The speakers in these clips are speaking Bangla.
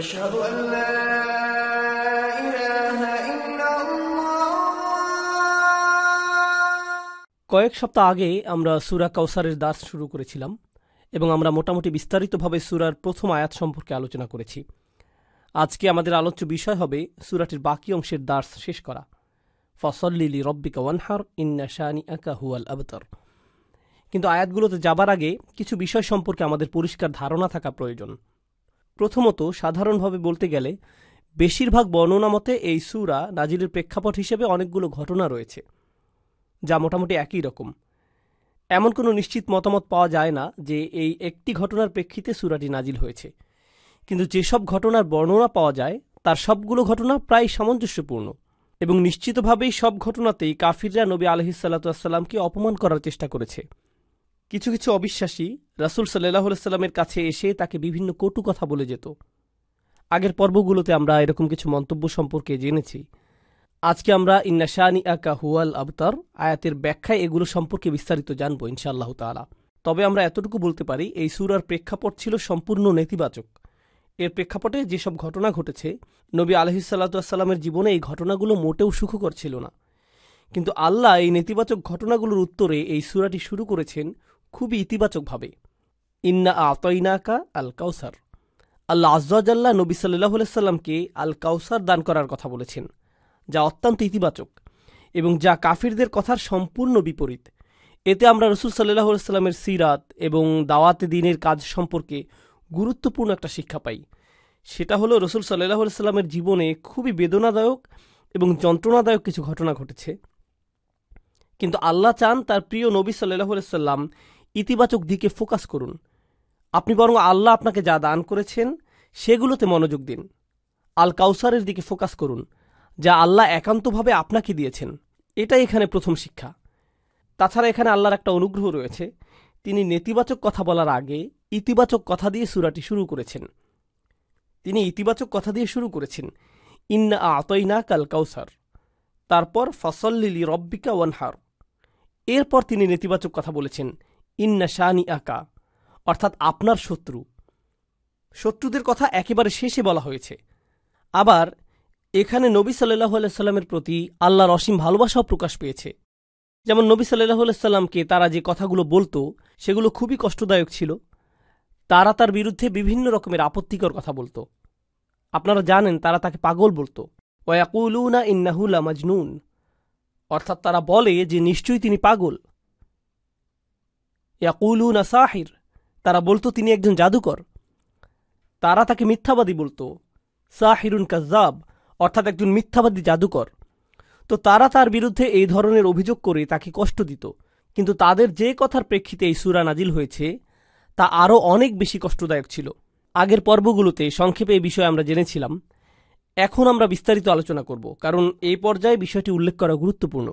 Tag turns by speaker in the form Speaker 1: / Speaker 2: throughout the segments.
Speaker 1: أشهد أن لا কয়েক সপ্তাহ আগে আমরা সুরা কাউসারের দাস শুরু করেছিলাম এবং আমরা মোটামুটি বিস্তারিতভাবে সুরার প্রথম আয়াত সম্পর্কে আলোচনা করেছি আজকে আমাদের আলোচ্য বিষয় হবে সুরাটির বাকি অংশের দাস শেষ করা ফসল্লিলি রব্বিকা ওয়ানহার ইন্না শানি আকা হুয়াল আবতর কিন্তু আয়াতগুলোতে যাবার আগে কিছু বিষয় সম্পর্কে আমাদের পরিষ্কার ধারণা থাকা প্রয়োজন প্রথমত সাধারণভাবে বলতে গেলে বেশিরভাগ বর্ণনা মতে এই সুরা নাজিলের প্রেক্ষাপট হিসেবে অনেকগুলো ঘটনা রয়েছে যা মোটামুটি একই রকম এমন কোনো নিশ্চিত মতামত পাওয়া যায় না যে এই একটি ঘটনার প্রেক্ষিতে সুরাটি নাজিল হয়েছে কিন্তু যেসব ঘটনার বর্ণনা পাওয়া যায় তার সবগুলো ঘটনা প্রায় সামঞ্জস্যপূর্ণ এবং নিশ্চিতভাবেই সব ঘটনাতেই কাফিররা নবী আলহিসাল্লাতুয়াসাল্লামকে অপমান করার চেষ্টা করেছে কিছু কিছু অবিশ্বাসী রাসুল সাল্লাহ সাল্লামের কাছে এসে তাকে বিভিন্ন কটু কথা বলে যেত আগের পর্বগুলোতে আমরা এরকম কিছু মন্তব্য সম্পর্কে জেনেছি আজকে আমরা ইন্নাশানি আকা হুয়াল আবতার আয়াতের ব্যাখ্যায় এগুলো সম্পর্কে বিস্তারিত জানব ইনশাআল্লাহ তালা তবে আমরা এতটুকু বলতে পারি এই সুরার প্রেক্ষাপট ছিল সম্পূর্ণ নেতিবাচক এর প্রেক্ষাপটে যেসব ঘটনা ঘটেছে নবী আলহিসাল্লাতামের জীবনে এই ঘটনাগুলো মোটেও সুখকর ছিল না কিন্তু আল্লাহ এই নেতিবাচক ঘটনাগুলোর উত্তরে এই সুরাটি শুরু করেছেন খুবই ইতিবাচকভাবে ইন্না আতইনাকা আল কাউসার আল্লাহ আজ্জাল্লাহ নবী সাল্লাহ সাল্লামকে আল কাউসার দান করার কথা বলেছেন যা অত্যন্ত ইতিবাচক এবং যা কাফিরদের কথার সম্পূর্ণ বিপরীত এতে আমরা রসুল সাল্লাহ সাল্লামের সিরাত এবং দাওয়াতে দিনের কাজ সম্পর্কে গুরুত্বপূর্ণ একটা শিক্ষা পাই সেটা হলো রসুল সাল্লাহ সাল্লামের জীবনে খুবই বেদনাদায়ক এবং যন্ত্রণাদায়ক কিছু ঘটনা ঘটেছে কিন্তু আল্লাহ চান তার প্রিয় নবী সাল্লাহ সাল্লাম ইতিবাচক দিকে ফোকাস করুন আপনি বরং আল্লাহ আপনাকে যা দান করেছেন সেগুলোতে মনোযোগ দিন আল কাউসারের দিকে ফোকাস করুন যা আল্লাহ একান্তভাবে আপনাকে দিয়েছেন এটাই এখানে প্রথম শিক্ষা তাছাড়া এখানে আল্লাহর একটা অনুগ্রহ রয়েছে তিনি নেতিবাচক কথা বলার আগে ইতিবাচক কথা দিয়ে সুরাটি শুরু করেছেন তিনি ইতিবাচক কথা দিয়ে শুরু করেছেন ইন্না আতইনা কাল কাউসার তারপর ফসল্লিলি রব্বিকা ওয়ানহার এরপর তিনি নেতিবাচক কথা বলেছেন ইন্নাশানি আকা অর্থাৎ আপনার শত্রু শত্রুদের কথা একেবারে শেষে বলা হয়েছে আবার এখানে নবী সাল্লাহ সাল্লামের প্রতি আল্লাহর অসীম ভালোবাসাও প্রকাশ পেয়েছে যেমন নবী সাল্লাহ সাল্লামকে তারা যে কথাগুলো বলতো সেগুলো খুবই কষ্টদায়ক ছিল তারা তার বিরুদ্ধে বিভিন্ন রকমের আপত্তিকর কথা বলত আপনারা জানেন তারা তাকে পাগল বলত ওয়াকুলুনা ইন্নাহুলা মাজনুন অর্থাৎ তারা বলে যে নিশ্চয়ই তিনি পাগল ইয়াকুলুনা সাহির তারা বলতো তিনি একজন জাদুকর তারা তাকে মিথ্যাবাদী বলতো সাহিরুন কাজাব অর্থাৎ একজন মিথ্যাবাদী জাদুকর তো তারা তার বিরুদ্ধে এই ধরনের অভিযোগ করে তাকে কষ্ট দিত কিন্তু তাদের যে কথার প্রেক্ষিতে এই সুরা নাজিল হয়েছে তা আরও অনেক বেশি কষ্টদায়ক ছিল আগের পর্বগুলোতে সংক্ষেপে এই বিষয়ে আমরা জেনেছিলাম এখন আমরা বিস্তারিত আলোচনা করব কারণ এই পর্যায়ে বিষয়টি উল্লেখ করা গুরুত্বপূর্ণ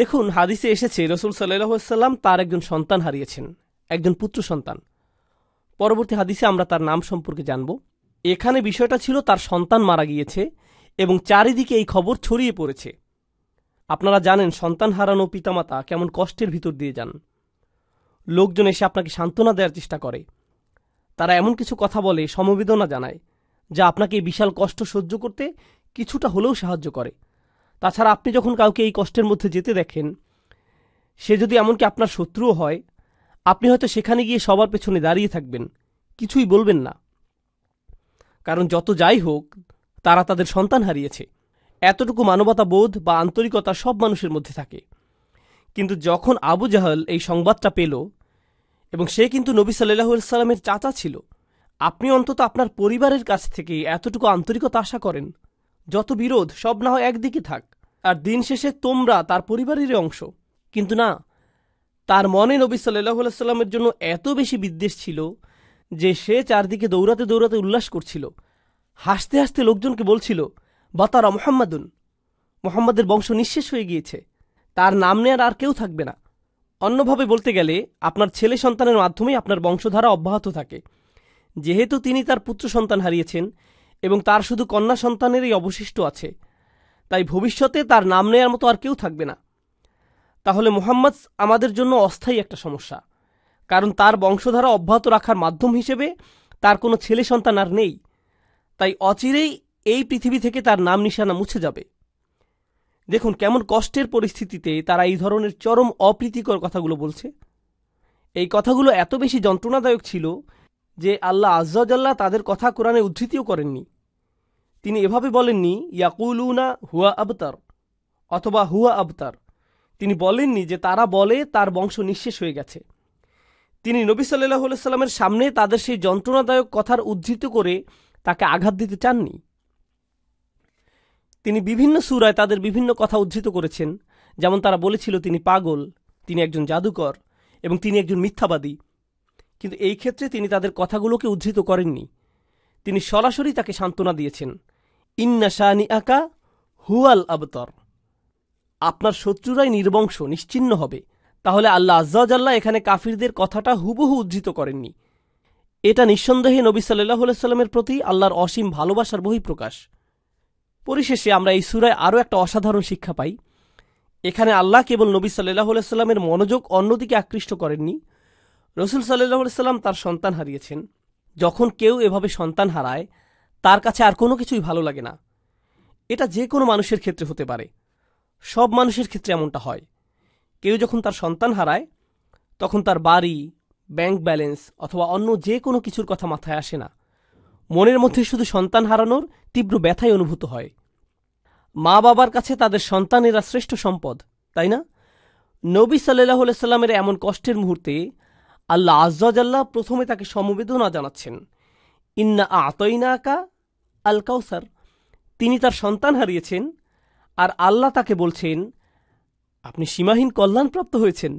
Speaker 1: দেখুন হাদিসে এসেছে রসুল সাল্লাম তার একজন সন্তান হারিয়েছেন একজন পুত্র সন্তান পরবর্তী হাদিসে আমরা তার নাম সম্পর্কে জানব এখানে বিষয়টা ছিল তার সন্তান মারা গিয়েছে এবং চারিদিকে এই খবর ছড়িয়ে পড়েছে আপনারা জানেন সন্তান হারানো পিতামাতা কেমন কষ্টের ভিতর দিয়ে যান লোকজন এসে আপনাকে সান্ত্বনা দেওয়ার চেষ্টা করে তারা এমন কিছু কথা বলে সমবেদনা জানায় যা আপনাকে বিশাল কষ্ট সহ্য করতে কিছুটা হলেও সাহায্য করে তাছাড়া আপনি যখন কাউকে এই কষ্টের মধ্যে যেতে দেখেন সে যদি এমনকি আপনার শত্রুও হয় আপনি হয়তো সেখানে গিয়ে সবার পেছনে দাঁড়িয়ে থাকবেন কিছুই বলবেন না কারণ যত যাই হোক তারা তাদের সন্তান হারিয়েছে এতটুকু মানবতা বোধ বা আন্তরিকতা সব মানুষের মধ্যে থাকে কিন্তু যখন আবু জাহল এই সংবাদটা পেল এবং সে কিন্তু নবী সাল্লাহ সাল্লামের চাচা ছিল আপনি অন্তত আপনার পরিবারের কাছ থেকে এতটুকু আন্তরিকতা আশা করেন যত বিরোধ সব না হয় একদিকে থাক আর দিন শেষে তোমরা তার পরিবারেরই অংশ কিন্তু না তার মনে নবী সাল্লাহ সাল্লামের জন্য এত বেশি বিদ্বেষ ছিল যে সে চারদিকে দৌড়াতে দৌড়াতে উল্লাস করছিল হাসতে হাসতে লোকজনকে বলছিল বাতারা মোহাম্মাদুন মোহাম্মদের বংশ নিঃশেষ হয়ে গিয়েছে তার নাম নেয়ার আর কেউ থাকবে না অন্যভাবে বলতে গেলে আপনার ছেলে সন্তানের মাধ্যমেই আপনার বংশধারা অব্যাহত থাকে যেহেতু তিনি তার পুত্র সন্তান হারিয়েছেন এবং তার শুধু কন্যা সন্তানেরই অবশিষ্ট আছে তাই ভবিষ্যতে তার নাম নেয়ার মতো আর কেউ থাকবে না তাহলে মোহাম্মদ আমাদের জন্য অস্থায়ী একটা সমস্যা কারণ তার বংশধারা অব্যাহত রাখার মাধ্যম হিসেবে তার কোনো ছেলে সন্তান আর নেই তাই অচিরেই এই পৃথিবী থেকে তার নাম নিশানা মুছে যাবে দেখুন কেমন কষ্টের পরিস্থিতিতে তারা এই ধরনের চরম অপ্রীতিকর কথাগুলো বলছে এই কথাগুলো এত বেশি যন্ত্রণাদায়ক ছিল যে আল্লাহ আজ্জাল্লাহ তাদের কথা কোরআনে উদ্ধৃতিও করেননি তিনি এভাবে বলেননি ইয়াকুলুনা হুয়া আবতার অথবা হুয়া আবতার তিনি বলেননি যে তারা বলে তার বংশ নিঃশেষ হয়ে গেছে তিনি নবী সাল্লাহ সাল্লামের সামনে তাদের সেই যন্ত্রণাদায়ক কথার উদ্ধৃত করে তাকে আঘাত দিতে চাননি তিনি বিভিন্ন সুরায় তাদের বিভিন্ন কথা উদ্ধৃত করেছেন যেমন তারা বলেছিল তিনি পাগল তিনি একজন জাদুকর এবং তিনি একজন মিথ্যাবাদী কিন্তু এই ক্ষেত্রে তিনি তাদের কথাগুলোকে উদ্ধৃত করেননি তিনি সরাসরি তাকে সান্ত্বনা দিয়েছেন ইন্না শাহানি আকা হুয়াল আবতর আপনার শত্রুরাই নির্বংশ নিশ্চিন্ন হবে তাহলে আল্লাহ আজ্জাল্লাহ এখানে কাফিরদের কথাটা হুবহু উদ্ধৃত করেননি এটা নিঃসন্দেহে নবী সাল্লাহ সাল্লামের প্রতি আল্লাহর অসীম ভালোবাসার বহিঃপ্রকাশ পরিশেষে আমরা এই সুরায় আরও একটা অসাধারণ শিক্ষা পাই এখানে আল্লাহ কেবল নবী সাল্লাহ সাল্লামের মনোযোগ অন্যদিকে আকৃষ্ট করেননি রসুল সাল্লাহ সাল্লাম তার সন্তান হারিয়েছেন যখন কেউ এভাবে সন্তান হারায় তার কাছে আর কোনো কিছুই ভালো লাগে না এটা যে কোনো মানুষের ক্ষেত্রে হতে পারে সব মানুষের ক্ষেত্রে এমনটা হয় কেউ যখন তার সন্তান হারায় তখন তার বাড়ি ব্যাংক ব্যালেন্স অথবা অন্য যে কোনো কিছুর কথা মাথায় আসে না মনের মধ্যে শুধু সন্তান হারানোর তীব্র ব্যথাই অনুভূত হয় মা বাবার কাছে তাদের সন্তানেরা শ্রেষ্ঠ সম্পদ তাই না নবী সাল্লাহ সাল্লামের এমন কষ্টের মুহূর্তে আল্লাহ আজাল্লাহ প্রথমে তাকে সমবেদনা জানাচ্ছেন ইন্না আতইনাকা আল কাউসার তিনি তার সন্তান হারিয়েছেন আর আল্লাহ তাকে বলছেন আপনি সীমাহীন কল্যাণপ্রাপ্ত হয়েছেন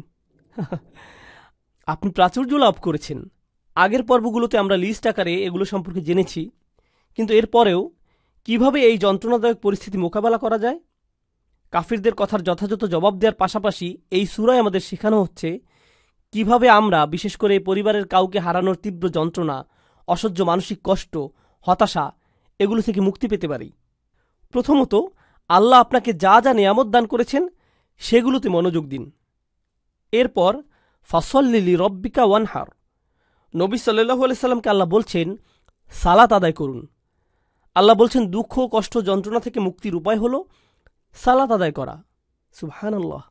Speaker 1: আপনি প্রাচুর্য লাভ করেছেন আগের পর্বগুলোতে আমরা লিস্ট আকারে এগুলো সম্পর্কে জেনেছি কিন্তু এর পরেও কিভাবে এই যন্ত্রণাদায়ক পরিস্থিতি মোকাবেলা করা যায় কাফিরদের কথার যথাযথ জবাব দেওয়ার পাশাপাশি এই সুরায় আমাদের শেখানো হচ্ছে কিভাবে আমরা বিশেষ করে পরিবারের কাউকে হারানোর তীব্র যন্ত্রণা অসহ্য মানসিক কষ্ট হতাশা এগুলো থেকে মুক্তি পেতে পারি প্রথমত আল্লাহ আপনাকে যা যা নিয়ামত দান করেছেন সেগুলোতে মনোযোগ দিন এরপর ফসল্লিলি রব্বিকা ওয়ানহার নবী সাল্লাহ সাল্লামকে আল্লাহ বলছেন সালাত আদায় করুন আল্লাহ বলছেন দুঃখ কষ্ট যন্ত্রণা থেকে মুক্তির উপায় হল সালাত আদায় করা সুবহান আল্লাহ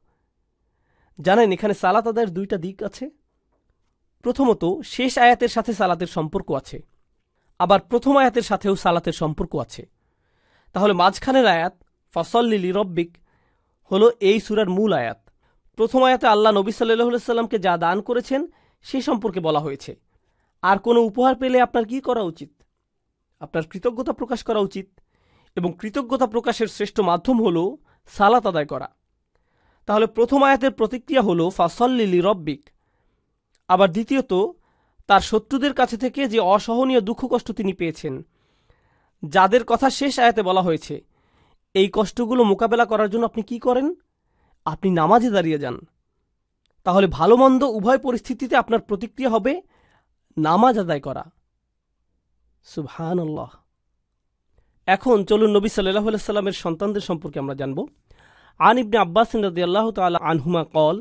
Speaker 1: জানেন এখানে সালাত আদায়ের দুইটা দিক আছে প্রথমত শেষ আয়াতের সাথে সালাতের সম্পর্ক আছে আবার প্রথম আয়াতের সাথেও সালাতের সম্পর্ক আছে তাহলে মাঝখানের আয়াত ফসল্লিলি রব্বিক হলো এই সুরার মূল আয়াত প্রথম আয়াতে আল্লাহ নবী সাল্লাহ যা দান করেছেন সে সম্পর্কে বলা হয়েছে আর কোনো উপহার পেলে আপনার কি করা উচিত আপনার কৃতজ্ঞতা প্রকাশ করা উচিত এবং কৃতজ্ঞতা প্রকাশের শ্রেষ্ঠ মাধ্যম হল সালাত আদায় করা তাহলে প্রথম আয়াতের প্রতিক্রিয়া হল ফাসল্লিলি রব্বিক আবার দ্বিতীয়ত তার শত্রুদের কাছে থেকে যে অসহনীয় দুঃখ কষ্ট তিনি পেয়েছেন যাদের কথা শেষ আয়াতে বলা হয়েছে এই কষ্টগুলো মোকাবেলা করার জন্য আপনি কি করেন আপনি নামাজে দাঁড়িয়ে যান তাহলে ভালো মন্দ উভয় পরিস্থিতিতে আপনার প্রতিক্রিয়া হবে নামাজ আদায় করা সুবহান এখন চলুন নবী সাল্লাহ সাল্লামের সন্তানদের সম্পর্কে আমরা জানব আন ইবনে আব্বাস রাদি আল্লাহ তাল আনহুমা কল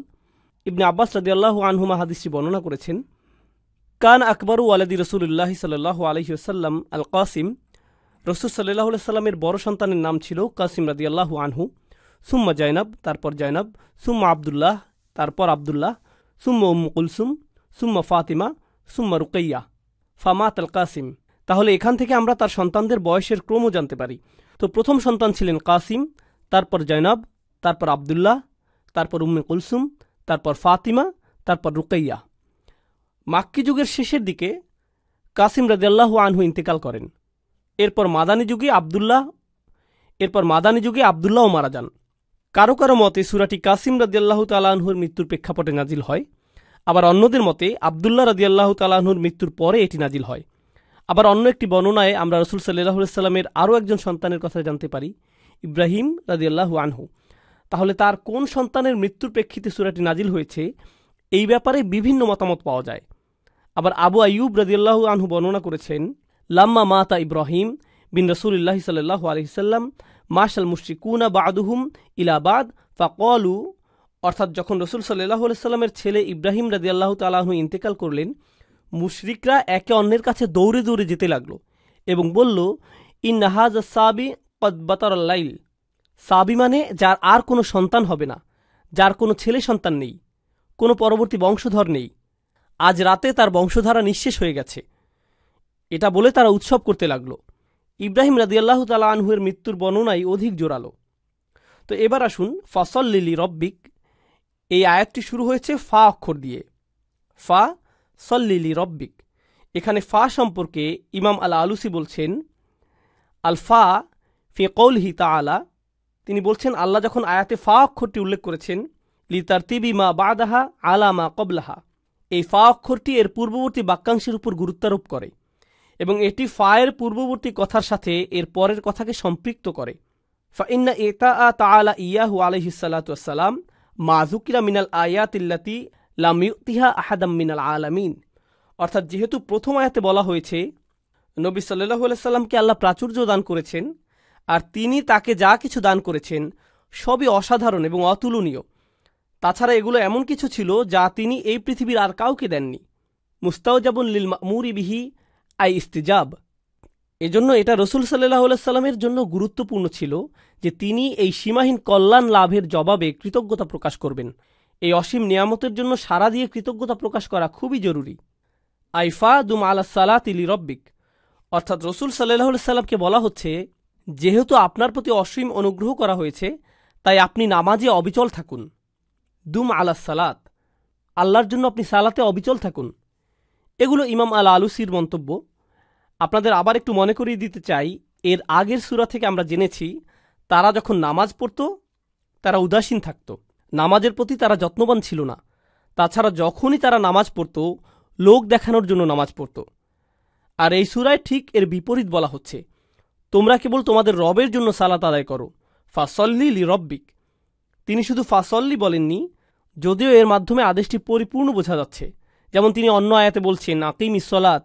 Speaker 1: ইবনে আব্বাস রাদি আল্লাহ আনহুমা হাদিসটি বর্ণনা করেছেন কান আকবর ওয়ালাদি রসুল্লাহ সাল্লাহ আলহি আল কাসিম রসুল সাল্লাহ সাল্লামের বড় সন্তানের নাম ছিল কাসিম রাদি আল্লাহ আনহু সুম্মা জয়নাব তারপর জয়নাব সুম্মা আবদুল্লাহ তারপর আবদুল্লাহ সুম্মা উম কুলসুম সুম্মা ফাতিমা সুম্মা রুকাইয়া ফামাত আল কাসিম তাহলে এখান থেকে আমরা তার সন্তানদের বয়সের ক্রমও জানতে পারি তো প্রথম সন্তান ছিলেন কাসিম তারপর জয়নাব তারপর আবদুল্লাহ তারপর উম্মে কুলসুম তারপর ফাতিমা তারপর রুকাইয়া মাক্কি যুগের শেষের দিকে কাসিম রাজাল্লাহু আনহু ইন্তেকাল করেন এরপর মাদানী যুগে আবদুল্লাহ এরপর মাদানী যুগে আবদুল্লাহও মারা যান কারো কারো মতে সুরাটি কাসিম রাজিয়াল্লাহ তালাহুর মৃত্যুর প্রেক্ষাপটে নাজিল হয় আবার অন্যদের মতে আবদুল্লাহ রাজিয়াল্লাহ তালাহুর মৃত্যুর পরে এটি নাজিল হয় আবার অন্য একটি বর্ণনায় আমরা রসুল সাল্লাহ সাল্লামের আরও একজন সন্তানের কথা জানতে পারি ইব্রাহিম রাজিয়াল্লাহু আনহু তাহলে তার কোন সন্তানের মৃত্যুর প্রেক্ষিতে সুরাটি নাজিল হয়েছে এই ব্যাপারে বিভিন্ন মতামত পাওয়া যায় আবার আবু আইয়ুব রাজিউল্লাহ আনহু বর্ণনা করেছেন লাম্মা মাতা ইব্রাহিম বিন রসুলিল্লাহ সাল্লাহ আলহিসাল্লাম মার্শাল মুশরিকুনা বাদুহুম ইলাবাদ ফাকলু অর্থাৎ যখন রসুল সাল্লাহ আলাইস্লামের ছেলে ইব্রাহিম আল্লাহ তালাহু ইন্তেকাল করলেন মুশরিকরা একে অন্যের কাছে দৌড়ে দৌড়ে যেতে লাগল এবং বলল ইন সাবি কদবাতার লাইল সাবি মানে যার আর কোনো সন্তান হবে না যার কোনো ছেলে সন্তান নেই কোনো পরবর্তী বংশধর নেই আজ রাতে তার বংশধারা নিঃশেষ হয়ে গেছে এটা বলে তারা উৎসব করতে লাগল ইব্রাহিম রাদিয়াল্লাহ তালা আনহুয়ের মৃত্যুর বর্ণনাই অধিক জোরালো তো এবার আসুন ফসল লিলি রব্বিক এই আয়াতটি শুরু হয়েছে ফা অক্ষর দিয়ে ফা সল্লিলি রব্বিক এখানে ফা সম্পর্কে ইমাম আল আলুসি বলছেন আল ফা ফি তা আলা তিনি বলছেন আল্লাহ যখন আয়াতে ফা অক্ষরটি উল্লেখ করেছেন লিতার তিবি মা বাদাহা আলামা কবলাহা এই ফা অক্ষরটি এর পূর্ববর্তী বাক্যাংশের উপর গুরুত্বারোপ করে এবং এটি ফায়ের পূর্ববর্তী কথার সাথে এর পরের কথাকে সম্পৃক্ত করে ফাইন্না এতা আ তালা ইয়াহু আলহিসাল্লাতাম মাজুকিরা মিনাল আয়াতিল্লাতি লামিউতিহা আহাদাম মিনাল আলামিন অর্থাৎ যেহেতু প্রথম আয়াতে বলা হয়েছে নবী সাল্লাহ আলাইসাল্লামকে আল্লাহ প্রাচুর্য দান করেছেন আর তিনি তাকে যা কিছু দান করেছেন সবই অসাধারণ এবং অতুলনীয় তাছাড়া এগুলো এমন কিছু ছিল যা তিনি এই পৃথিবীর আর কাউকে দেননি মুস্তাউজাবুল লিল মামুরি বিহি আই ইস্তিজাব এজন্য এটা রসুল সাল্লাহ সাল্লামের জন্য গুরুত্বপূর্ণ ছিল যে তিনি এই সীমাহীন কল্যাণ লাভের জবাবে কৃতজ্ঞতা প্রকাশ করবেন এই অসীম নিয়ামতের জন্য সারা দিয়ে কৃতজ্ঞতা প্রকাশ করা খুবই জরুরি আইফা দুম আলা সালাত ইলি রব্বিক অর্থাৎ রসুল সাল্লাহ সাল্লামকে বলা হচ্ছে যেহেতু আপনার প্রতি অসীম অনুগ্রহ করা হয়েছে তাই আপনি নামাজে অবিচল থাকুন দুম আলা সালাত আল্লাহর জন্য আপনি সালাতে অবিচল থাকুন এগুলো ইমাম আল আলুসির মন্তব্য আপনাদের আবার একটু মনে করিয়ে দিতে চাই এর আগের সুরা থেকে আমরা জেনেছি তারা যখন নামাজ পড়ত তারা উদাসীন থাকত নামাজের প্রতি তারা যত্নবান ছিল না তাছাড়া যখনই তারা নামাজ পড়ত লোক দেখানোর জন্য নামাজ পড়ত আর এই সুরায় ঠিক এর বিপরীত বলা হচ্ছে তোমরা কেবল তোমাদের রবের জন্য সালাত আদায় করো ফাসল্লি লি রব্বিক তিনি শুধু ফাসল্লি বলেননি যদিও এর মাধ্যমে আদেশটি পরিপূর্ণ বোঝা যাচ্ছে যেমন তিনি অন্য আয়াতে বলছেন আকিম ইসলাত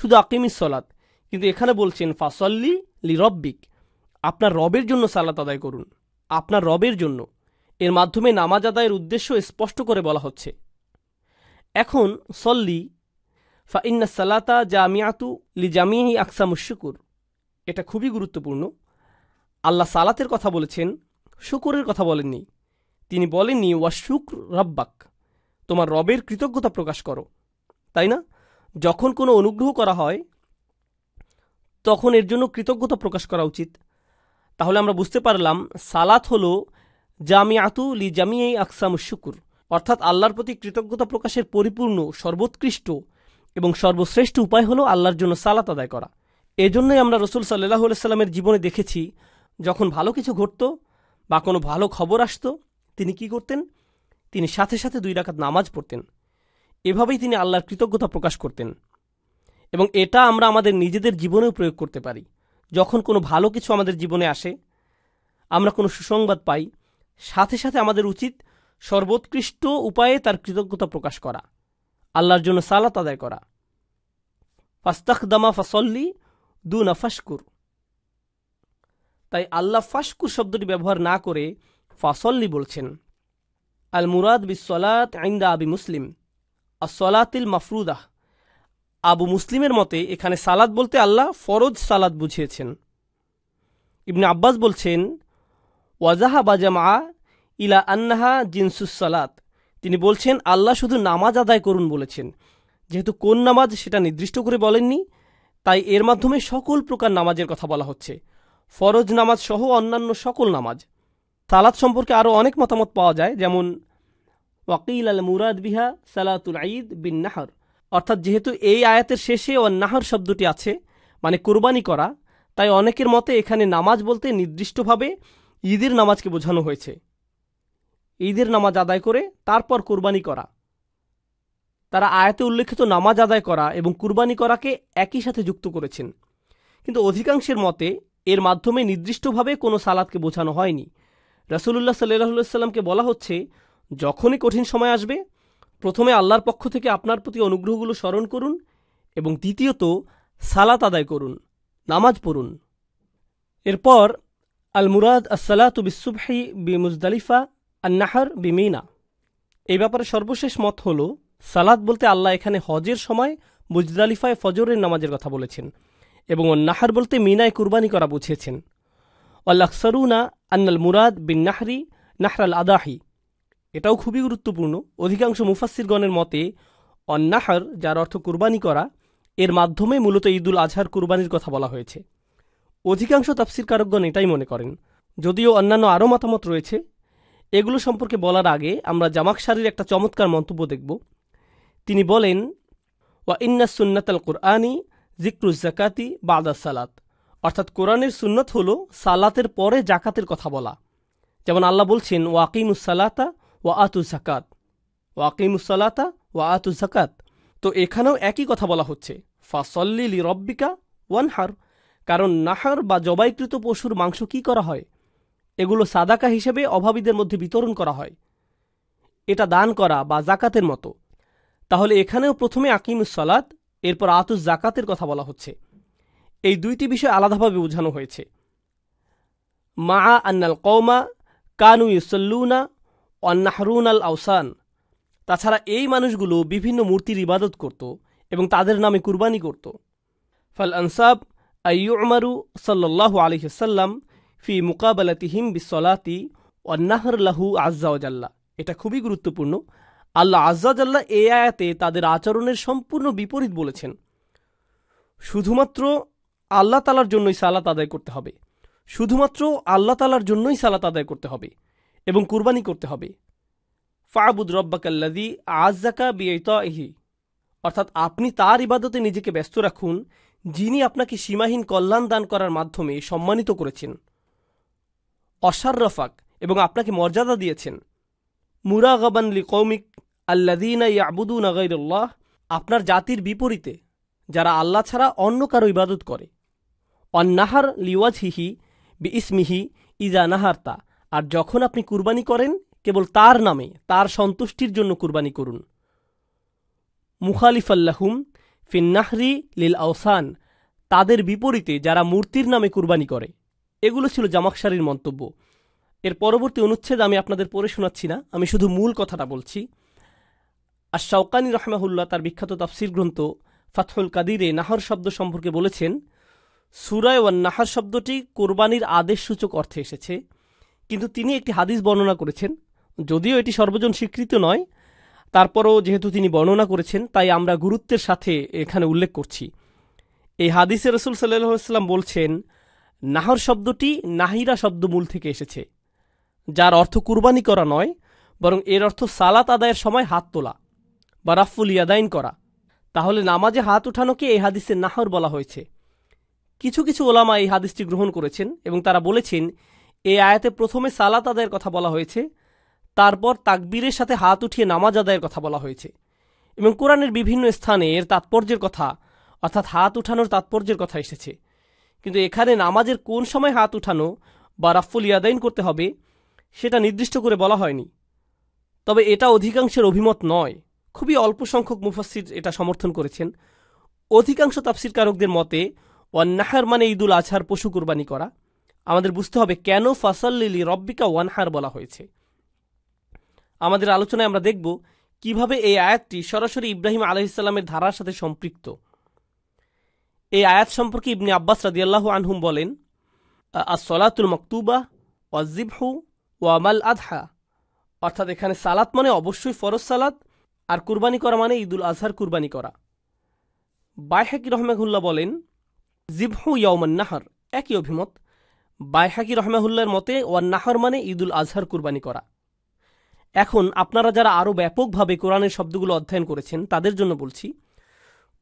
Speaker 1: শুধু আকিম ইসলাত কিন্তু এখানে বলছেন ফাসল্লি লি রব্বিক আপনার রবের জন্য সালাত আদায় করুন আপনার রবের জন্য এর মাধ্যমে নামাজ আদায়ের উদ্দেশ্য স্পষ্ট করে বলা হচ্ছে এখন সল্লি ফাইন্না সালাতা জামিয়াতু লি জামিয়াহি আকসামুশুকুর এটা খুবই গুরুত্বপূর্ণ আল্লাহ সালাতের কথা বলেছেন শুকুরের কথা বলেননি তিনি বলেননি ওয়া শুক্র রব্বাক তোমার রবের কৃতজ্ঞতা প্রকাশ করো তাই না যখন কোনো অনুগ্রহ করা হয় তখন এর জন্য কৃতজ্ঞতা প্রকাশ করা উচিত তাহলে আমরা বুঝতে পারলাম সালাত জামি জামিয়াতু লি জামিয়ে আকসাম শুকুর অর্থাৎ আল্লাহর প্রতি কৃতজ্ঞতা প্রকাশের পরিপূর্ণ সর্বোৎকৃষ্ট এবং সর্বশ্রেষ্ঠ উপায় হলো আল্লাহর জন্য সালাত আদায় করা এজন্যই আমরা রসুল সাল্লাহ সাল্লামের জীবনে দেখেছি যখন ভালো কিছু ঘটত বা কোনো ভালো খবর আসতো তিনি কি করতেন তিনি সাথে সাথে দুই রাকাত নামাজ পড়তেন এভাবেই তিনি আল্লাহর কৃতজ্ঞতা প্রকাশ করতেন এবং এটা আমরা আমাদের নিজেদের জীবনেও প্রয়োগ করতে পারি যখন কোনো ভালো কিছু আমাদের জীবনে আসে আমরা কোনো সুসংবাদ পাই সাথে সাথে আমাদের উচিত সর্বোৎকৃষ্ট উপায়ে তার কৃতজ্ঞতা প্রকাশ করা আল্লাহর জন্য সালাত আদায় করা ফাস্তাখ দামা ফাসল্লি দুনা ফাসকুর তাই আল্লাহ ফাসকুর শব্দটি ব্যবহার না করে ফাসল্লি বলছেন আল মুরাদ বিসলাত আইন্দা আবি মুসলিম আসলাতিল মাফরুদাহ আবু মুসলিমের মতে এখানে সালাদ বলতে আল্লাহ ফরজ সালাদ বুঝিয়েছেন ইবনে আব্বাস বলছেন ওয়াজাহা বাজামা ইলা আন্নাহা জিনসুস সালাত তিনি বলছেন আল্লাহ শুধু নামাজ আদায় করুন বলেছেন যেহেতু কোন নামাজ সেটা নির্দিষ্ট করে বলেননি তাই এর মাধ্যমে সকল প্রকার নামাজের কথা বলা হচ্ছে ফরজ নামাজ সহ অন্যান্য সকল নামাজ সালাত সম্পর্কে আরও অনেক মতামত পাওয়া যায় যেমন ওয়াকিল আল মুরাদ বিহা সালাতুল ঈদ বিন নাহর অর্থাৎ যেহেতু এই আয়াতের শেষে ও নাহর শব্দটি আছে মানে কোরবানি করা তাই অনেকের মতে এখানে নামাজ বলতে নির্দিষ্টভাবে ঈদের নামাজকে বোঝানো হয়েছে ঈদের নামাজ আদায় করে তারপর কোরবানি করা তারা আয়াতে উল্লেখিত নামাজ আদায় করা এবং কুরবানি করাকে একই সাথে যুক্ত করেছেন কিন্তু অধিকাংশের মতে এর মাধ্যমে নির্দিষ্টভাবে কোনো সালাদকে বোঝানো হয়নি রাসুলুল্লাহ সাল্লাহ বলা হচ্ছে যখনই কঠিন সময় আসবে প্রথমে আল্লাহর পক্ষ থেকে আপনার প্রতি অনুগ্রহগুলো স্মরণ করুন এবং দ্বিতীয়ত সালাত আদায় করুন নামাজ পড়ুন এরপর আল মুরাদ আসসালাতু বিসুবহি বি মুজদালিফা আন্নাহার মিনা এই ব্যাপারে সর্বশেষ মত হলো সালাদ বলতে আল্লাহ এখানে হজের সময় মুজদালিফায় ফজরের নামাজের কথা বলেছেন এবং নাহার বলতে মিনায় কুরবানি করা বুঝিয়েছেন সরুনা আন্নাল মুরাদ বিন নাহরি নাহরাল আদাহি এটাও খুবই গুরুত্বপূর্ণ অধিকাংশ মুফাসিরগণের মতে অন্নাহার যার অর্থ কুরবানি করা এর মাধ্যমে মূলত ঈদুল আজহার কুরবানির কথা বলা হয়েছে অধিকাংশ কারকগণ এটাই মনে করেন যদিও অন্যান্য আরও মতামত রয়েছে এগুলো সম্পর্কে বলার আগে আমরা জামাকশারির একটা চমৎকার মন্তব্য দেখব তিনি বলেন ওয়া ইন্না সুন্নাতাল কুরআনি জিক্রু জাকাতি বাদা সালাত অর্থাৎ কোরআনের সুন্নত হল সালাতের পরে জাকাতের কথা বলা যেমন আল্লাহ বলছেন ওয়াকিমুসালাতা ওয়া আতু জাকাত ওয়াকিমুসালাতা ওয়া আতু জাকাত তো এখানেও একই কথা বলা হচ্ছে ফাসল্লি লি রব্বিকা ওয়ানহার কারণ নাহার বা জবাইকৃত পশুর মাংস কি করা হয় এগুলো সাদাকা হিসেবে অভাবীদের মধ্যে বিতরণ করা হয় এটা দান করা বা জাকাতের মতো তাহলে এখানেও প্রথমে আকিমুস সালাত এরপর আতুস জাকাতের কথা বলা হচ্ছে এই দুইটি বিষয় আলাদাভাবে বোঝানো হয়েছে মা আন্নাল কৌমা কানু ইউসল্লুনা অন্নাহরুন আল আউসান তাছাড়া এই মানুষগুলো বিভিন্ন মূর্তির ইবাদত করত এবং তাদের নামে কুরবানি করত ফাল আনসাব আইয়ুমারু সাল্লাহ আলহিসাল্লাম ফি মুকাবালাতিহিম বিসলাতি অন্নাহর লাহু আজ্জাওজাল্লা এটা খুবই গুরুত্বপূর্ণ আল্লাহ আজ্জাজাল্লাহ এ আয়াতে তাদের আচরণের সম্পূর্ণ বিপরীত বলেছেন শুধুমাত্র আল্লাহ তালার জন্যই সালাত আদায় করতে হবে শুধুমাত্র আল্লাহ তালার জন্যই সালাত আদায় করতে হবে এবং কুরবানি করতে হবে ফাবুদ রব্বাকাল্লাদি আজাকা এহি অর্থাৎ আপনি তার ইবাদতে নিজেকে ব্যস্ত রাখুন যিনি আপনাকে সীমাহীন কল্যাণ দান করার মাধ্যমে সম্মানিত করেছেন রফাক এবং আপনাকে মর্যাদা দিয়েছেন লি কৌমিক আল্লাদিনা ইয়াবুদুন আগাইরুল্লাহ আপনার জাতির বিপরীতে যারা আল্লাহ ছাড়া অন্য কারো ইবাদত করে অন্নাহার লিওয়াজ হিহি বি ইসমিহি ইজা নাহারতা আর যখন আপনি কুরবানি করেন কেবল তার নামে তার সন্তুষ্টির জন্য কুরবানি করুন মুখালিফাল্লাহুম ফিন্নাহরি লিল আওসান তাদের বিপরীতে যারা মূর্তির নামে কুরবানি করে এগুলো ছিল জামাকসারির মন্তব্য এর পরবর্তী অনুচ্ছেদ আমি আপনাদের পড়ে শোনাচ্ছি না আমি শুধু মূল কথাটা বলছি আর শাওকানি রহমাহুল্লাহ তার বিখ্যাত তাফসির গ্রন্থ ফাতহুল কাদিরে নাহর শব্দ সম্পর্কে বলেছেন সুরায় ওয়ান নাহার শব্দটি কোরবানির আদেশ সূচক অর্থে এসেছে কিন্তু তিনি একটি হাদিস বর্ণনা করেছেন যদিও এটি সর্বজন স্বীকৃত নয় তারপরও যেহেতু তিনি বর্ণনা করেছেন তাই আমরা গুরুত্বের সাথে এখানে উল্লেখ করছি এই হাদিসে রসুল সাল্লাম বলছেন নাহর শব্দটি নাহিরা শব্দ মূল থেকে এসেছে যার অর্থ কুরবানি করা নয় বরং এর অর্থ সালাত আদায়ের সময় হাত তোলা বা রাফুল ইয়াদাইন করা তাহলে নামাজে হাত উঠানোকে এই হাদিসে নাহর বলা হয়েছে কিছু কিছু ওলামা এই হাদিসটি গ্রহণ করেছেন এবং তারা বলেছেন এই আয়াতে প্রথমে সালাত আদায়ের কথা বলা হয়েছে তারপর তাকবীরের সাথে হাত উঠিয়ে নামাজ আদায়ের কথা বলা হয়েছে এবং কোরআনের বিভিন্ন স্থানে এর তাৎপর্যের কথা অর্থাৎ হাত উঠানোর তাৎপর্যের কথা এসেছে কিন্তু এখানে নামাজের কোন সময় হাত উঠানো বা রাফুল ইয়াদাইন করতে হবে সেটা নির্দিষ্ট করে বলা হয়নি তবে এটা অধিকাংশের অভিমত নয় খুবই অল্প সংখ্যক মুফাসির এটা সমর্থন করেছেন অধিকাংশ তাফসিরকারকদের মতে ওয়ান্নাহার মানে ঈদুল আজহার পশু কুরবানি করা আমাদের বুঝতে হবে কেন ফাসাল্লিলি রব্বিকা ওয়ানহার বলা হয়েছে আমাদের আলোচনায় আমরা দেখব কিভাবে এই আয়াতটি সরাসরি ইব্রাহিম আলহিসাল্লামের ধারার সাথে সম্পৃক্ত এই আয়াত সম্পর্কে ইবনে আব্বাস রাদিয়াল্লাহ আনহুম বলেন আসলাতুল মকতুবা ওয়াজিবহু ওয়ামাল আধহা অর্থাৎ এখানে সালাত মানে অবশ্যই ফরজ সালাত আর কুরবানি করা মানে ঈদুল আজহার কুরবানি করা বাইহাকি রহমেহুল্লাহ বলেন জিভু ইয়ৌমান নাহার একই অভিমত বাইহাকি রহমেহুল্লার মতে ওয়ান নাহার মানে ঈদুল আজহার কুরবানি করা এখন আপনারা যারা আরও ব্যাপকভাবে কোরআনের শব্দগুলো অধ্যয়ন করেছেন তাদের জন্য বলছি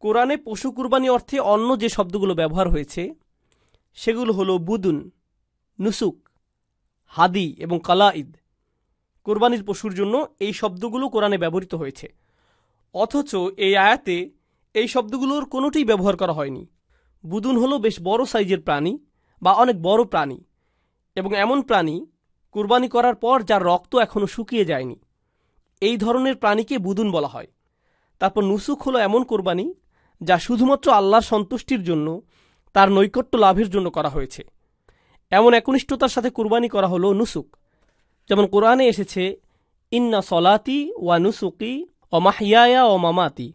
Speaker 1: কোরআনে পশু কুরবানি অর্থে অন্য যে শব্দগুলো ব্যবহার হয়েছে সেগুলো হলো বুদুন নুসুক হাদি এবং কালা কোরবানির পশুর জন্য এই শব্দগুলো কোরআনে ব্যবহৃত হয়েছে অথচ এই আয়াতে এই শব্দগুলোর কোনোটি ব্যবহার করা হয়নি বুদুন হলো বেশ বড় সাইজের প্রাণী বা অনেক বড় প্রাণী এবং এমন প্রাণী কুরবানি করার পর যার রক্ত এখনও শুকিয়ে যায়নি এই ধরনের প্রাণীকে বুদুন বলা হয় তারপর নুসুক হলো এমন কোরবানি যা শুধুমাত্র আল্লাহর সন্তুষ্টির জন্য তার নৈকট্য লাভের জন্য করা হয়েছে এমন একনিষ্ঠতার সাথে কুরবানি করা হলো নুসুক যেমন কোরআনে এসেছে ইন্না সলাতি ওয়া নুসুকি ও মাহিয়ায়া ও মামাতি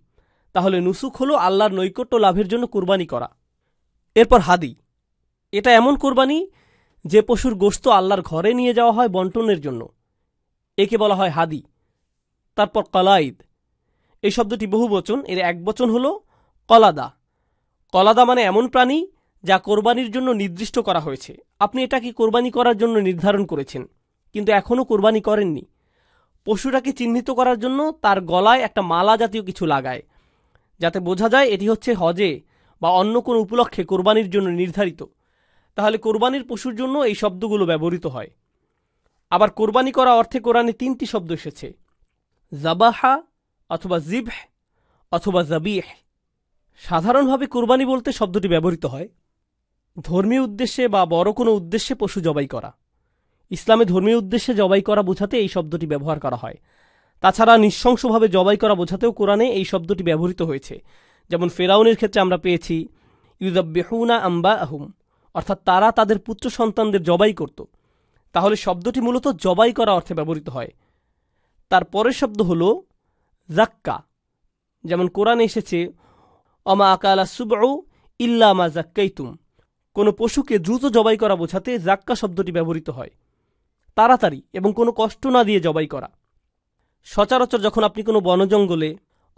Speaker 1: তাহলে নুসুক হলো আল্লাহর নৈকট্য লাভের জন্য কুরবানি করা এরপর হাদি এটা এমন কুরবানি যে পশুর গোস্ত আল্লাহর ঘরে নিয়ে যাওয়া হয় বন্টনের জন্য একে বলা হয় হাদি তারপর কলাইদ এই শব্দটি বহু বচন এর এক বচন হল কলাদা কলাদা মানে এমন প্রাণী যা কোরবানির জন্য নির্দিষ্ট করা হয়েছে আপনি এটাকে কোরবানি করার জন্য নির্ধারণ করেছেন কিন্তু এখনও কোরবানি করেননি পশুটাকে চিহ্নিত করার জন্য তার গলায় একটা মালা জাতীয় কিছু লাগায় যাতে বোঝা যায় এটি হচ্ছে হজে বা অন্য কোনো উপলক্ষে কোরবানির জন্য নির্ধারিত তাহলে কোরবানির পশুর জন্য এই শব্দগুলো ব্যবহৃত হয় আবার কোরবানি করা অর্থে কোরআনে তিনটি শব্দ এসেছে জাবাহা অথবা জিভ অথবা জাবিহ সাধারণভাবে কোরবানি বলতে শব্দটি ব্যবহৃত হয় ধর্মীয় উদ্দেশ্যে বা বড় কোনো উদ্দেশ্যে পশু জবাই করা ইসলামে ধর্মীয় উদ্দেশ্যে জবাই করা বোঝাতে এই শব্দটি ব্যবহার করা হয় তাছাড়া নিঃশংসভাবে জবাই করা বোঝাতেও কোরআনে এই শব্দটি ব্যবহৃত হয়েছে যেমন ফেরাউনের ক্ষেত্রে আমরা পেয়েছি ইউদাবেহুনা আম্বা আহুম অর্থাৎ তারা তাদের পুত্র সন্তানদের জবাই করত তাহলে শব্দটি মূলত জবাই করা অর্থে ব্যবহৃত হয় তার পরের শব্দ হল জাক্কা যেমন কোরআনে এসেছে অমা আকালা সুবউ ইল্লা মা জাক্কাইতুম কোনো পশুকে দ্রুত জবাই করা বোঝাতে জাক্কা শব্দটি ব্যবহৃত হয় তাড়াতাড়ি এবং কোনো কষ্ট না দিয়ে জবাই করা সচরাচর যখন আপনি কোনো বনজঙ্গলে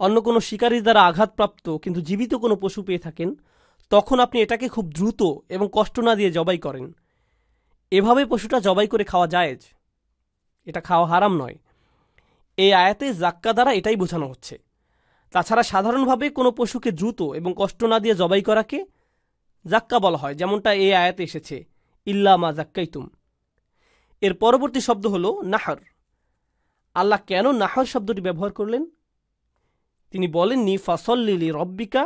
Speaker 1: অন্য কোনো শিকারীর দ্বারা আঘাতপ্রাপ্ত কিন্তু জীবিত কোনো পশু পেয়ে থাকেন তখন আপনি এটাকে খুব দ্রুত এবং কষ্ট না দিয়ে জবাই করেন এভাবে পশুটা জবাই করে খাওয়া যায়জ এটা খাওয়া হারাম নয় এই আয়াতে জাক্কা দ্বারা এটাই বোঝানো হচ্ছে তাছাড়া সাধারণভাবে কোনো পশুকে দ্রুত এবং কষ্ট না দিয়ে জবাই করাকে জাক্কা বলা হয় যেমনটা এই আয়াতে এসেছে ইল্লা মা জাক্কাইতুম এর পরবর্তী শব্দ হল নাহর আল্লাহ কেন নাহর শব্দটি ব্যবহার করলেন তিনি বলেননি ফাসল্লিলি রব্বিকা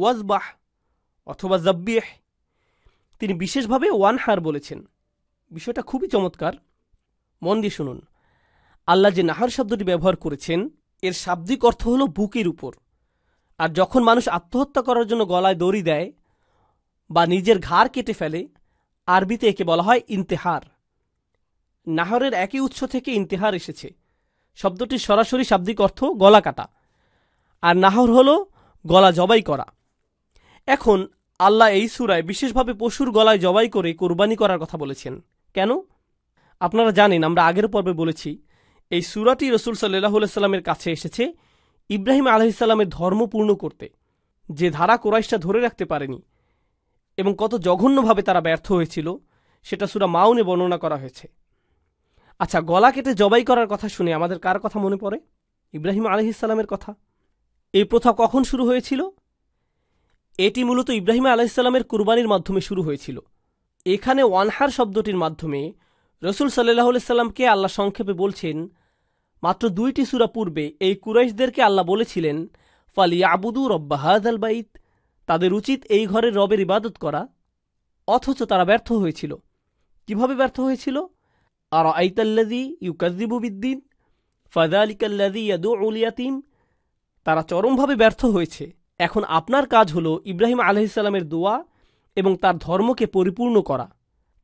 Speaker 1: ওয়াজবাহ অথবা জব্বিয়াহ তিনি বিশেষভাবে ওয়ানহার বলেছেন বিষয়টা খুবই চমৎকার মন দিয়ে শুনুন আল্লাহ যে নাহর শব্দটি ব্যবহার করেছেন এর শাব্দিক অর্থ হল বুকের উপর আর যখন মানুষ আত্মহত্যা করার জন্য গলায় দড়ি দেয় বা নিজের ঘাড় কেটে ফেলে আরবিতে একে বলা হয় ইন্তেহার নাহরের একই উৎস থেকে ইন্তেহার এসেছে শব্দটির সরাসরি শাব্দিক অর্থ গলা কাটা আর নাহর হল গলা জবাই করা এখন আল্লাহ এই সুরায় বিশেষভাবে পশুর গলায় জবাই করে কোরবানি করার কথা বলেছেন কেন আপনারা জানেন আমরা আগের পর্বে বলেছি এই সুরাটি রসুল সাল্লাহ কাছে এসেছে ইব্রাহিম আলহিসাল্লামের ধর্ম পূর্ণ করতে যে ধারা কোরাইশটা ধরে রাখতে পারেনি এবং কত জঘন্যভাবে তারা ব্যর্থ হয়েছিল সেটা সুরা মাউনে বর্ণনা করা হয়েছে আচ্ছা গলা কেটে জবাই করার কথা শুনে আমাদের কার কথা মনে পড়ে ইব্রাহিম আলহিসাল্লামের কথা এই প্রথা কখন শুরু হয়েছিল এটি মূলত ইব্রাহিম আলাহিসাল্লামের কুরবানির মাধ্যমে শুরু হয়েছিল এখানে ওয়ানহার শব্দটির মাধ্যমে রসুল সাল্লাহ সাল্লামকে আল্লাহ সংক্ষেপে বলছেন মাত্র দুইটি সুরা পূর্বে এই কুরাইশদেরকে আল্লাহ বলেছিলেন ফালি আবুদু রব্বাহাদ আল বাইত তাদের উচিত এই ঘরের রবের ইবাদত করা অথচ তারা ব্যর্থ হয়েছিল কিভাবে ব্যর্থ হয়েছিল আর আইতাল্লাদি ইউকাজিবু বিদ্দিন ফাজা আলিকাল্লাদি ইয়াদু উলিয়াতিম তারা চরমভাবে ব্যর্থ হয়েছে এখন আপনার কাজ হলো ইব্রাহিম আলহিসাল্লামের দোয়া এবং তার ধর্মকে পরিপূর্ণ করা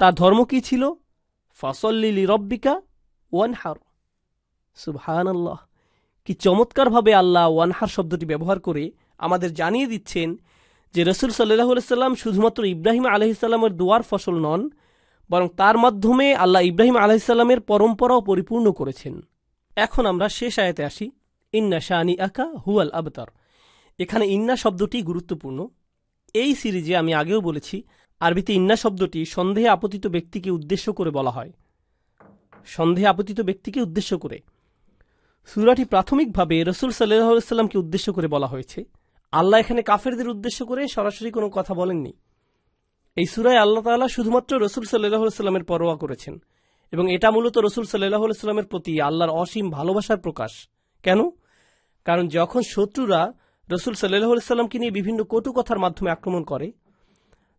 Speaker 1: তার ধর্ম কি ছিল ফাসল্লিলি রব্বিকা ওয়ানহার সুবহান আল্লাহ কি চমৎকারভাবে আল্লাহ ওয়ানহার শব্দটি ব্যবহার করে আমাদের জানিয়ে দিচ্ছেন যে রসুল সাল্লাহ সাল্লাম শুধুমাত্র ইব্রাহিম আলহিসাল্লামের দোয়ার ফসল নন বরং তার মাধ্যমে আল্লাহ ইব্রাহিম আলাহিসাল্লামের পরম্পরাও পরিপূর্ণ করেছেন এখন আমরা শেষ আয়াতে আসি ইন্না শাহানি আকা হুয়াল আবতার এখানে ইন্না শব্দটি গুরুত্বপূর্ণ এই সিরিজে আমি আগেও বলেছি আরবিতে ইন্না শব্দটি সন্দেহে আপতিত ব্যক্তিকে উদ্দেশ্য করে বলা হয় সন্দেহে আপতিত ব্যক্তিকে উদ্দেশ্য করে সুরাটি প্রাথমিকভাবে রসুল সাল্লাহ সাল্লামকে উদ্দেশ্য করে বলা হয়েছে আল্লাহ এখানে কাফেরদের উদ্দেশ্য করে সরাসরি কোনো কথা বলেননি এই সুরায় আল্লাহ তালা শুধুমাত্র রসুল সাল্লাহামের পরোয়া করেছেন এবং এটা মূলত রসুল সাল্লাহামের প্রতি আল্লাহর অসীম ভালোবাসার প্রকাশ কেন কারণ যখন শত্রুরা রসুল সাল্লাহ সাল্লামকে নিয়ে বিভিন্ন কটু কথার মাধ্যমে আক্রমণ করে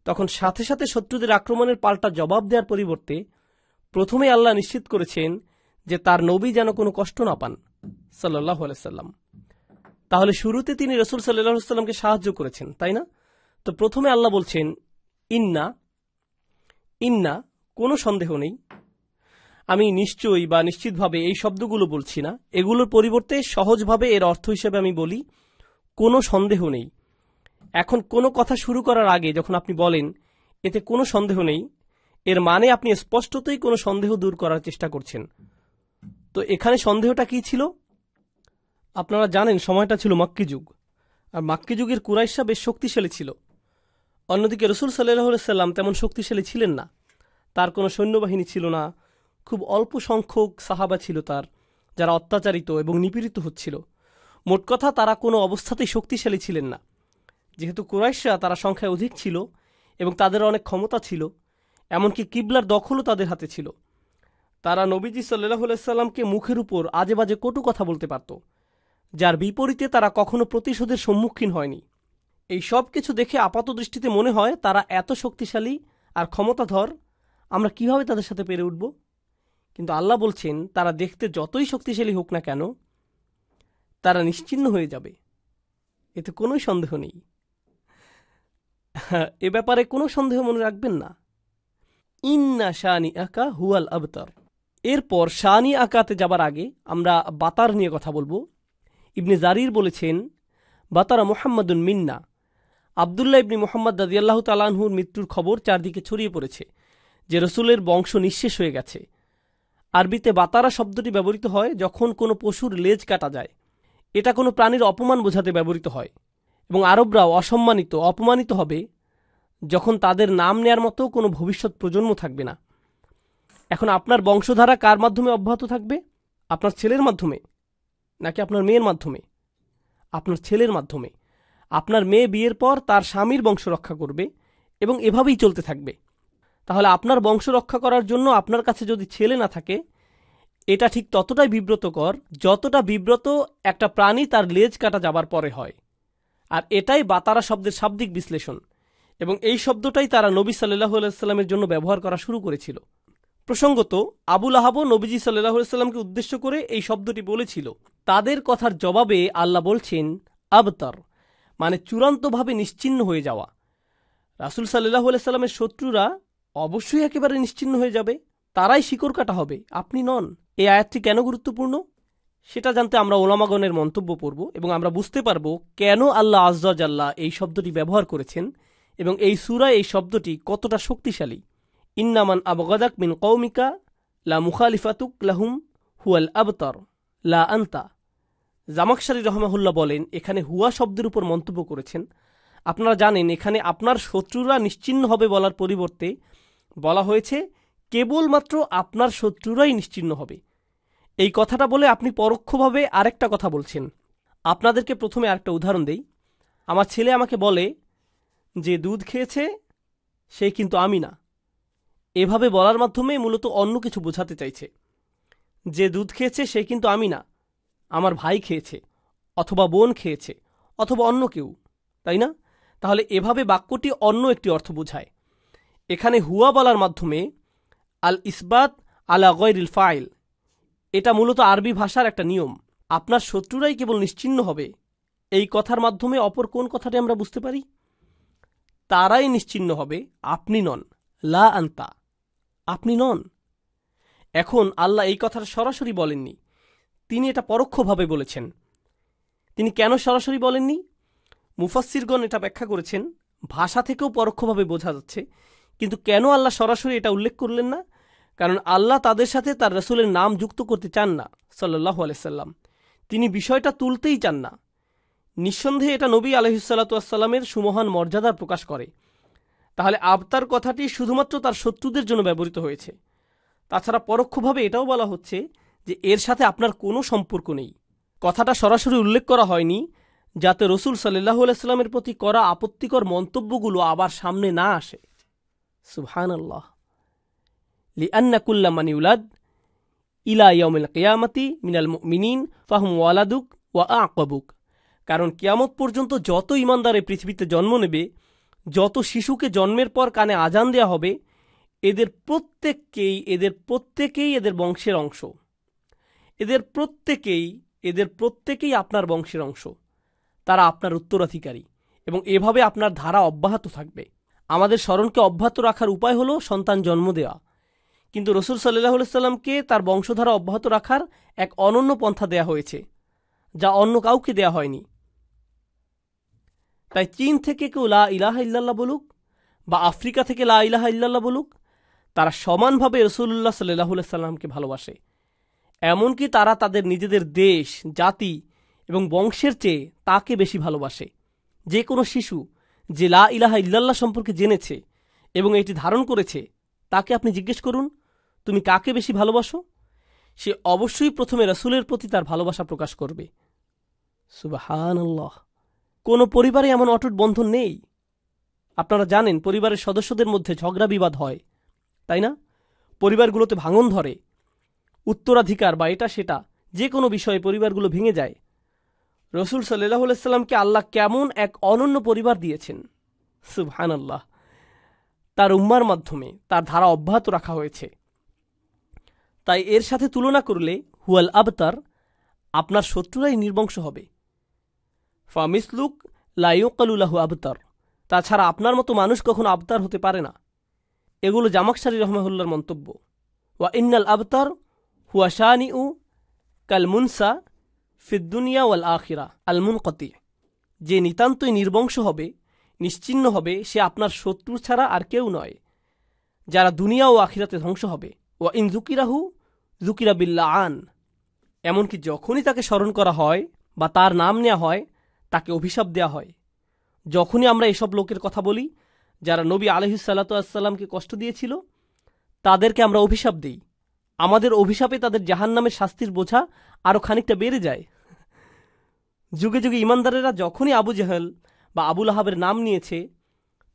Speaker 1: তখন সাথে সাথে শত্রুদের আক্রমণের পাল্টা জবাব দেওয়ার পরিবর্তে প্রথমে আল্লাহ নিশ্চিত করেছেন যে তার নবী যেন কোনো কষ্ট না পান সাল্লাহ সাল্লাম তাহলে শুরুতে তিনি রসুল সাল্লাহ সাল্লামকে সাহায্য করেছেন তাই না তো প্রথমে আল্লাহ বলছেন ইন্না ইন্না কোনো সন্দেহ নেই আমি নিশ্চয়ই বা নিশ্চিতভাবে এই শব্দগুলো বলছি না এগুলোর পরিবর্তে সহজভাবে এর অর্থ হিসেবে আমি বলি কোনো সন্দেহ নেই এখন কোনো কথা শুরু করার আগে যখন আপনি বলেন এতে কোনো সন্দেহ নেই এর মানে আপনি স্পষ্টতই কোনো সন্দেহ দূর করার চেষ্টা করছেন তো এখানে সন্দেহটা কি ছিল আপনারা জানেন সময়টা ছিল মাক্কি যুগ আর মাক্কি যুগের কুরাইশা বেশ শক্তিশালী ছিল অন্যদিকে রসুল সাল্লাহ সাল্লাম তেমন শক্তিশালী ছিলেন না তার কোনো সৈন্যবাহিনী ছিল না খুব অল্প সংখ্যক সাহাবা ছিল তার যারা অত্যাচারিত এবং নিপীড়িত হচ্ছিল মোট কথা তারা কোনো অবস্থাতেই শক্তিশালী ছিলেন না যেহেতু কুরাইশরা তারা সংখ্যায় অধিক ছিল এবং তাদের অনেক ক্ষমতা ছিল এমনকি কিবলার দখলও তাদের হাতে ছিল তারা নবীজি সাল্লাহ সাল্লামকে মুখের উপর আজে বাজে কটু কথা বলতে পারত যার বিপরীতে তারা কখনো প্রতিশোধের সম্মুখীন হয়নি এই সব কিছু দেখে আপাত দৃষ্টিতে মনে হয় তারা এত শক্তিশালী আর ক্ষমতাধর আমরা কিভাবে তাদের সাথে পেরে উঠব কিন্তু আল্লাহ বলছেন তারা দেখতে যতই শক্তিশালী হোক না কেন তারা নিশ্চিন্ন হয়ে যাবে এতে কোনোই সন্দেহ নেই এ ব্যাপারে কোনো সন্দেহ মনে রাখবেন না ইন্না শাহানি আঁকা হুয়াল আবতার এরপর শাহানি আঁকাতে যাবার আগে আমরা বাতার নিয়ে কথা বলবো ইবনে জারির বলেছেন বাতারা মোহাম্মদুন মিন্না আবদুল্লাহ ইবনি মোহাম্মদ দাদিয়াল্লাহ তালাহুর মৃত্যুর খবর চারদিকে ছড়িয়ে পড়েছে যে রসুলের বংশ নিঃশেষ হয়ে গেছে আরবিতে বাতারা শব্দটি ব্যবহৃত হয় যখন কোনো পশুর লেজ কাটা যায় এটা কোনো প্রাণীর অপমান বোঝাতে ব্যবহৃত হয় এবং আরবরাও অসম্মানিত অপমানিত হবে যখন তাদের নাম নেয়ার মতো কোনো ভবিষ্যৎ প্রজন্ম থাকবে না এখন আপনার বংশধারা কার মাধ্যমে অব্যাহত থাকবে আপনার ছেলের মাধ্যমে নাকি আপনার মেয়ের মাধ্যমে আপনার ছেলের মাধ্যমে আপনার মেয়ে বিয়ের পর তার স্বামীর বংশ রক্ষা করবে এবং এভাবেই চলতে থাকবে তাহলে আপনার বংশ রক্ষা করার জন্য আপনার কাছে যদি ছেলে না থাকে এটা ঠিক ততটাই বিব্রতকর যতটা বিব্রত একটা প্রাণী তার লেজ কাটা যাবার পরে হয় আর এটাই বাতারা শব্দের শাব্দিক বিশ্লেষণ এবং এই শব্দটাই তারা নবী সাল্লাহ আলাইস্লামের জন্য ব্যবহার করা শুরু করেছিল প্রসঙ্গত আবুল আহাবো নবীজি সাল্লাহ আলাইস্লামকে উদ্দেশ্য করে এই শব্দটি বলেছিল তাদের কথার জবাবে আল্লাহ বলছেন আবতার মানে চূড়ান্তভাবে নিশ্চিন্ন হয়ে যাওয়া রাসুল সাল্লাহ সাল্লামের শত্রুরা অবশ্যই একেবারে নিশ্চিন্ন হয়ে যাবে তারাই শিকড় কাটা হবে আপনি নন এই আয়াতটি কেন গুরুত্বপূর্ণ সেটা জানতে আমরা ওলামাগণের মন্তব্য পড়ব এবং আমরা বুঝতে পারব কেন আল্লাহ আজ্লাহ এই শব্দটি ব্যবহার করেছেন এবং এই সুরা এই শব্দটি কতটা শক্তিশালী ইন্নামান আবগাদাক মিন কৌমিকা লা মুখালিফাতুক লাহুম হুয়াল আবতর লা আন্তা জামাকসারি রহমাহুল্লাহ বলেন এখানে হুয়া শব্দের উপর মন্তব্য করেছেন আপনারা জানেন এখানে আপনার শত্রুরা নিশ্চিন্ন হবে বলার পরিবর্তে বলা হয়েছে কেবলমাত্র আপনার শত্রুরাই নিশ্চিন্ন হবে এই কথাটা বলে আপনি পরোক্ষভাবে আরেকটা কথা বলছেন আপনাদেরকে প্রথমে আরেকটা উদাহরণ দেই আমার ছেলে আমাকে বলে যে দুধ খেয়েছে সে কিন্তু আমি না এভাবে বলার মাধ্যমে মূলত অন্য কিছু বোঝাতে চাইছে যে দুধ খেয়েছে সে কিন্তু আমি না আমার ভাই খেয়েছে অথবা বোন খেয়েছে অথবা অন্য কেউ তাই না তাহলে এভাবে বাক্যটি অন্য একটি অর্থ বোঝায় এখানে হুয়া বলার মাধ্যমে আল ইসবাত আলা গৈরিল ফাইল এটা মূলত আরবি ভাষার একটা নিয়ম আপনার শত্রুরাই কেবল নিশ্চিন্ন হবে এই কথার মাধ্যমে অপর কোন কথাটি আমরা বুঝতে পারি তারাই নিশ্চিন্ন হবে আপনি নন লা আন্তা আপনি নন এখন আল্লাহ এই কথাটা সরাসরি বলেননি তিনি এটা পরোক্ষভাবে বলেছেন তিনি কেন সরাসরি বলেননি মুফাসিরগণ এটা ব্যাখ্যা করেছেন ভাষা থেকেও পরোক্ষভাবে বোঝা যাচ্ছে কিন্তু কেন আল্লাহ সরাসরি এটা উল্লেখ করলেন না কারণ আল্লাহ তাদের সাথে তার রসুলের নাম যুক্ত করতে চান না সাল্লাহ আলাইসাল্লাম তিনি বিষয়টা তুলতেই চান না নিঃসন্দেহে এটা নবী আলহিসাল্লাতুয়াসাল্লামের সুমহান মর্যাদার প্রকাশ করে তাহলে আবতার কথাটি শুধুমাত্র তার শত্রুদের জন্য ব্যবহৃত হয়েছে তাছাড়া পরোক্ষভাবে এটাও বলা হচ্ছে যে এর সাথে আপনার কোনো সম্পর্ক নেই কথাটা সরাসরি উল্লেখ করা হয়নি যাতে রসুল সাল্লাহ আলাইস্লামের প্রতি করা আপত্তিকর মন্তব্যগুলো আবার সামনে না আসে সুবহান আল্লাহ লিআন্নাকুল্লা মানি উলাদ ইলা কেয়ামতি মিনাল মিনিন ফাহম ওয়ালাদুক ওয়া কবুক কারণ কিয়ামত পর্যন্ত যত ইমানদারে পৃথিবীতে জন্ম নেবে যত শিশুকে জন্মের পর কানে আজান দেয়া হবে এদের প্রত্যেককেই এদের প্রত্যেকেই এদের বংশের অংশ এদের প্রত্যেকেই এদের প্রত্যেকেই আপনার বংশের অংশ তারা আপনার উত্তরাধিকারী এবং এভাবে আপনার ধারা অব্যাহত থাকবে আমাদের স্মরণকে অব্যাহত রাখার উপায় হলো সন্তান জন্ম দেওয়া কিন্তু রসুল সাল্লাহ সাল্লামকে তার বংশধারা অব্যাহত রাখার এক অনন্য পন্থা দেয়া হয়েছে যা অন্য কাউকে দেয়া হয়নি তাই চীন থেকে কেউ লা ইলাহা ইল্লাল্লাহ বলুক বা আফ্রিকা থেকে লা ইলাহা ইল্লাল্লাহ বলুক তারা সমানভাবে রসুল্লাহ সাল্লাহ সাল্লামকে ভালোবাসে এমনকি তারা তাদের নিজেদের দেশ জাতি এবং বংশের চেয়ে তাকে বেশি ভালোবাসে যে কোনো শিশু যে লা ইলাহা ইল্লাল্লাহ সম্পর্কে জেনেছে এবং এটি ধারণ করেছে তাকে আপনি জিজ্ঞেস করুন তুমি কাকে বেশি ভালোবাসো সে অবশ্যই প্রথমে রাসুলের প্রতি তার ভালোবাসা প্রকাশ করবে সুবাহ কোনো পরিবারে এমন অটুট বন্ধন নেই আপনারা জানেন পরিবারের সদস্যদের মধ্যে ঝগড়া বিবাদ হয় তাই না পরিবারগুলোতে ভাঙন ধরে উত্তরাধিকার বা এটা সেটা যে কোনো বিষয়ে পরিবারগুলো ভেঙে যায় রসুল সাল্লাহ সাল্লামকে আল্লাহ কেমন এক অনন্য পরিবার দিয়েছেন সুবহান আল্লাহ তার উম্মার মাধ্যমে তার ধারা অব্যাহত রাখা হয়েছে তাই এর সাথে তুলনা করলে হুয়াল আবতার আপনার শত্রুরাই নির্বংশ হবে ফামিসলুক লাইকালুল্লাহ আবতার তাছাড়া আপনার মতো মানুষ কখনো আবতার হতে পারে না এগুলো জামাকসারি রহমাহুল্লার মন্তব্য ওয়া ইন্নাল আবতার হুয়া শানি উ কালমুনসা ফিদ্দুনিয়া ওয়াল আখিরা আলমুন কতি যে নিতান্তই নির্বংশ হবে নিশ্চিন্ন হবে সে আপনার শত্রু ছাড়া আর কেউ নয় যারা দুনিয়া ও আখিরাতে ধ্বংস হবে ও ইন জুকিরাহু জুকিরা বিল্লা আন এমনকি যখনই তাকে স্মরণ করা হয় বা তার নাম নেওয়া হয় তাকে অভিশাপ দেয়া হয় যখনই আমরা এসব লোকের কথা বলি যারা নবী আলহিসাল্লা সাল্লামকে কষ্ট দিয়েছিল তাদেরকে আমরা অভিশাপ দিই আমাদের অভিশাপে তাদের জাহান নামের শাস্তির বোঝা আরও খানিকটা বেড়ে যায় যুগে যুগে ইমানদারেরা যখনই আবু জাহেল বা আবুল আহাবের নাম নিয়েছে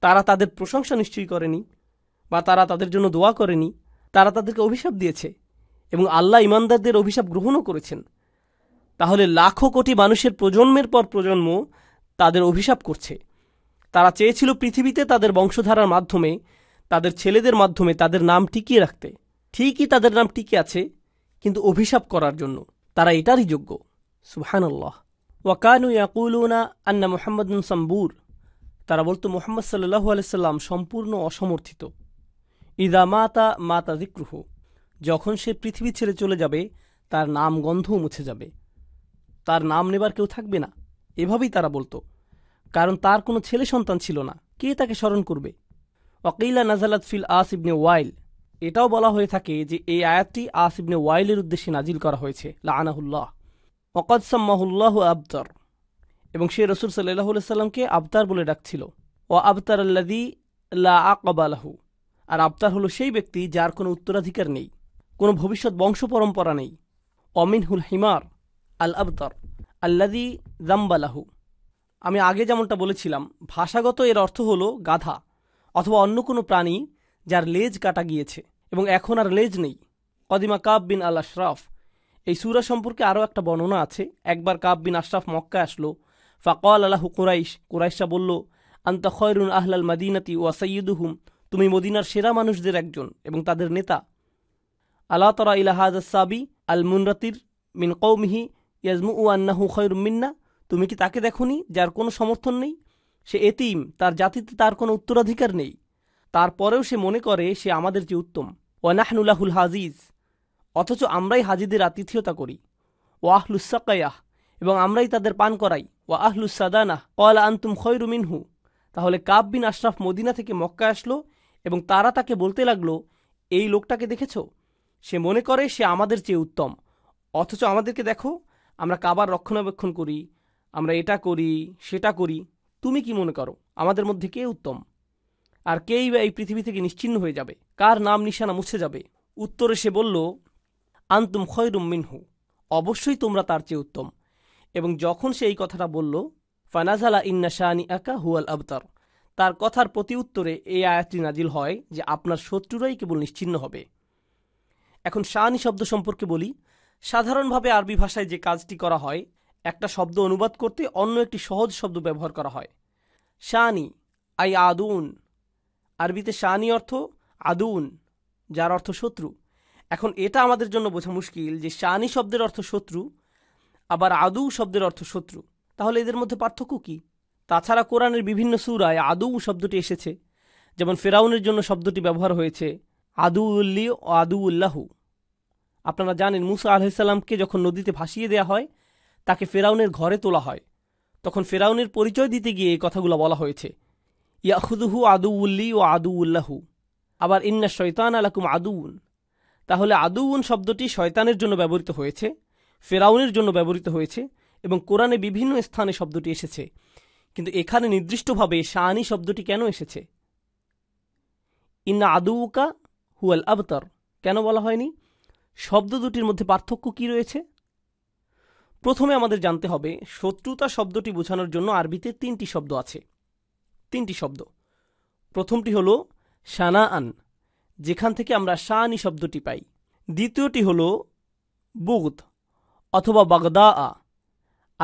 Speaker 1: তারা তাদের প্রশংসা নিশ্চয়ই করেনি বা তারা তাদের জন্য দোয়া করেনি তারা তাদেরকে অভিশাপ দিয়েছে এবং আল্লাহ ইমানদারদের অভিশাপ গ্রহণও করেছেন তাহলে লাখো কোটি মানুষের প্রজন্মের পর প্রজন্ম তাদের অভিশাপ করছে তারা চেয়েছিল পৃথিবীতে তাদের বংশধারার মাধ্যমে তাদের ছেলেদের মাধ্যমে তাদের নাম টিকিয়ে রাখতে ঠিকই তাদের নাম টিকে আছে কিন্তু অভিশাপ করার জন্য তারা এটারই যোগ্য সুবহানাল্লাহ ওয়াকানু ইয়াকুলুনা আন্না মোহাম্মদ সাম্বুর তারা বলতো মোহাম্মদ সাল্লাহ আলাইসাল্লাম সম্পূর্ণ অসমর্থিত ইদা মাতা মাতা দিক্রুহ যখন সে পৃথিবী ছেড়ে চলে যাবে তার নাম গন্ধও মুছে যাবে তার নাম নেবার কেউ থাকবে না এভাবেই তারা বলতো কারণ তার কোনো ছেলে সন্তান ছিল না কে তাকে স্মরণ করবে অকেইলা নাজালাত ফিল আস ইবনে ওয়াইল এটাও বলা হয়ে থাকে যে এই আয়াতটি আসিবনে ওয়াইলের উদ্দেশ্যে নাজিল করা হয়েছে লানাহুল্লাহ অকদ সাম্মাহুল্লাহ আবদার এবং সে রসুল সাল্লাহ সাল্লামকে আবতার বলে ডাকছিল ও আবতার আল্লাদি লা আকবালাহু আর আবতার হলো সেই ব্যক্তি যার কোনো উত্তরাধিকার নেই কোনো ভবিষ্যৎ বংশ পরম্পরা নেই অমিনহুল হিমার আল আবতর আল্লাদি জাম্বালাহু আমি আগে যেমনটা বলেছিলাম ভাষাগত এর অর্থ হলো গাধা অথবা অন্য কোনো প্রাণী যার লেজ কাটা গিয়েছে এবং এখন আর লেজ নেই কদিমা কাব বিন আল আশরাফ এই সুরা সম্পর্কে আরও একটা বর্ণনা আছে একবার কাব বিন আশরাফ মক্কা আসলো ফাকল আলাহু কুরাইশ কুরাইশা বলল আন্তা খয়রুন আহলাল মাদিনাতি ওয়া সৈয়দুহুম তুমি মদিনার সেরা মানুষদের একজন এবং তাদের নেতা আল্লাহ তরা ইলাহাজ সাবি আল মুনরাতির মিন কৌমিহি ইয়াজমু উ আন্নাহু খয়রু মিন্না তুমি কি তাকে দেখোনি যার কোনো সমর্থন নেই সে এতিম তার জাতিতে তার কোনো উত্তরাধিকার নেই তারপরেও সে মনে করে সে আমাদের যে উত্তম ওয়ানাহনুল্লাহুল হাজিজ অথচ আমরাই হাজিদের আতিথিয়তা করি ও আহলুসাকায়াহ এবং আমরাই তাদের পান করাই ও আহলুসাদানাহ কয়লা আন্তুম খয়রু মিনহু তাহলে কাব বিন আশরাফ মদিনা থেকে মক্কা আসলো এবং তারা তাকে বলতে লাগলো এই লোকটাকে দেখেছ সে মনে করে সে আমাদের চেয়ে উত্তম অথচ আমাদেরকে দেখো আমরা কাবার রক্ষণাবেক্ষণ করি আমরা এটা করি সেটা করি তুমি কি মনে করো আমাদের মধ্যে কে উত্তম আর কেই বা এই পৃথিবী থেকে নিশ্চিন্ন হয়ে যাবে কার নাম নিশানা মুছে যাবে উত্তরে সে বলল আন্তুম খয়রুম মিনহু অবশ্যই তোমরা তার চেয়ে উত্তম এবং যখন সে এই কথাটা বলল ফানাজালা ইন্না শাহানি আকা হুয়াল আবতার তার কথার প্রতি উত্তরে এই আয়াতটি নাজিল হয় যে আপনার শত্রুরাই কেবল নিশ্চিন্ন হবে এখন শাহানি শব্দ সম্পর্কে বলি সাধারণভাবে আরবি ভাষায় যে কাজটি করা হয় একটা শব্দ অনুবাদ করতে অন্য একটি সহজ শব্দ ব্যবহার করা হয় শাহানি আই আদুন আরবিতে শানি অর্থ আদুন যার অর্থ শত্রু এখন এটা আমাদের জন্য বোঝা মুশকিল যে শানি শব্দের অর্থ শত্রু আবার আদু শব্দের অর্থ শত্রু তাহলে এদের মধ্যে পার্থক্য কী তাছাড়া কোরআনের বিভিন্ন সুরায় আদু শব্দটি এসেছে যেমন ফেরাউনের জন্য শব্দটি ব্যবহার হয়েছে আদু উল্লি ও আদু উল্লাহু আপনারা জানেন মুসা আলহিসাল্লামকে যখন নদীতে ভাসিয়ে দেয়া হয় তাকে ফেরাউনের ঘরে তোলা হয় তখন ফেরাউনের পরিচয় দিতে গিয়ে এই কথাগুলো বলা হয়েছে ইয়াহুদুহু উল্লি ও আদু উল্লাহু আবার ইন্না শৈতান আলাকুম আদুউন তাহলে আদুউন শব্দটি শয়তানের জন্য ব্যবহৃত হয়েছে ফেরাউনের জন্য ব্যবহৃত হয়েছে এবং কোরআনে বিভিন্ন স্থানে শব্দটি এসেছে কিন্তু এখানে নির্দিষ্টভাবে শাহানি শব্দটি কেন এসেছে ইন্না আদুউকা হুয়াল আবতার কেন বলা হয়নি শব্দ দুটির মধ্যে পার্থক্য কি রয়েছে প্রথমে আমাদের জানতে হবে শত্রুতা শব্দটি বোঝানোর জন্য আরবিতে তিনটি শব্দ আছে তিনটি শব্দ প্রথমটি হলো সানা আন যেখান থেকে আমরা শানি শব্দটি পাই দ্বিতীয়টি হলো বুগদ অথবা বাগদা আ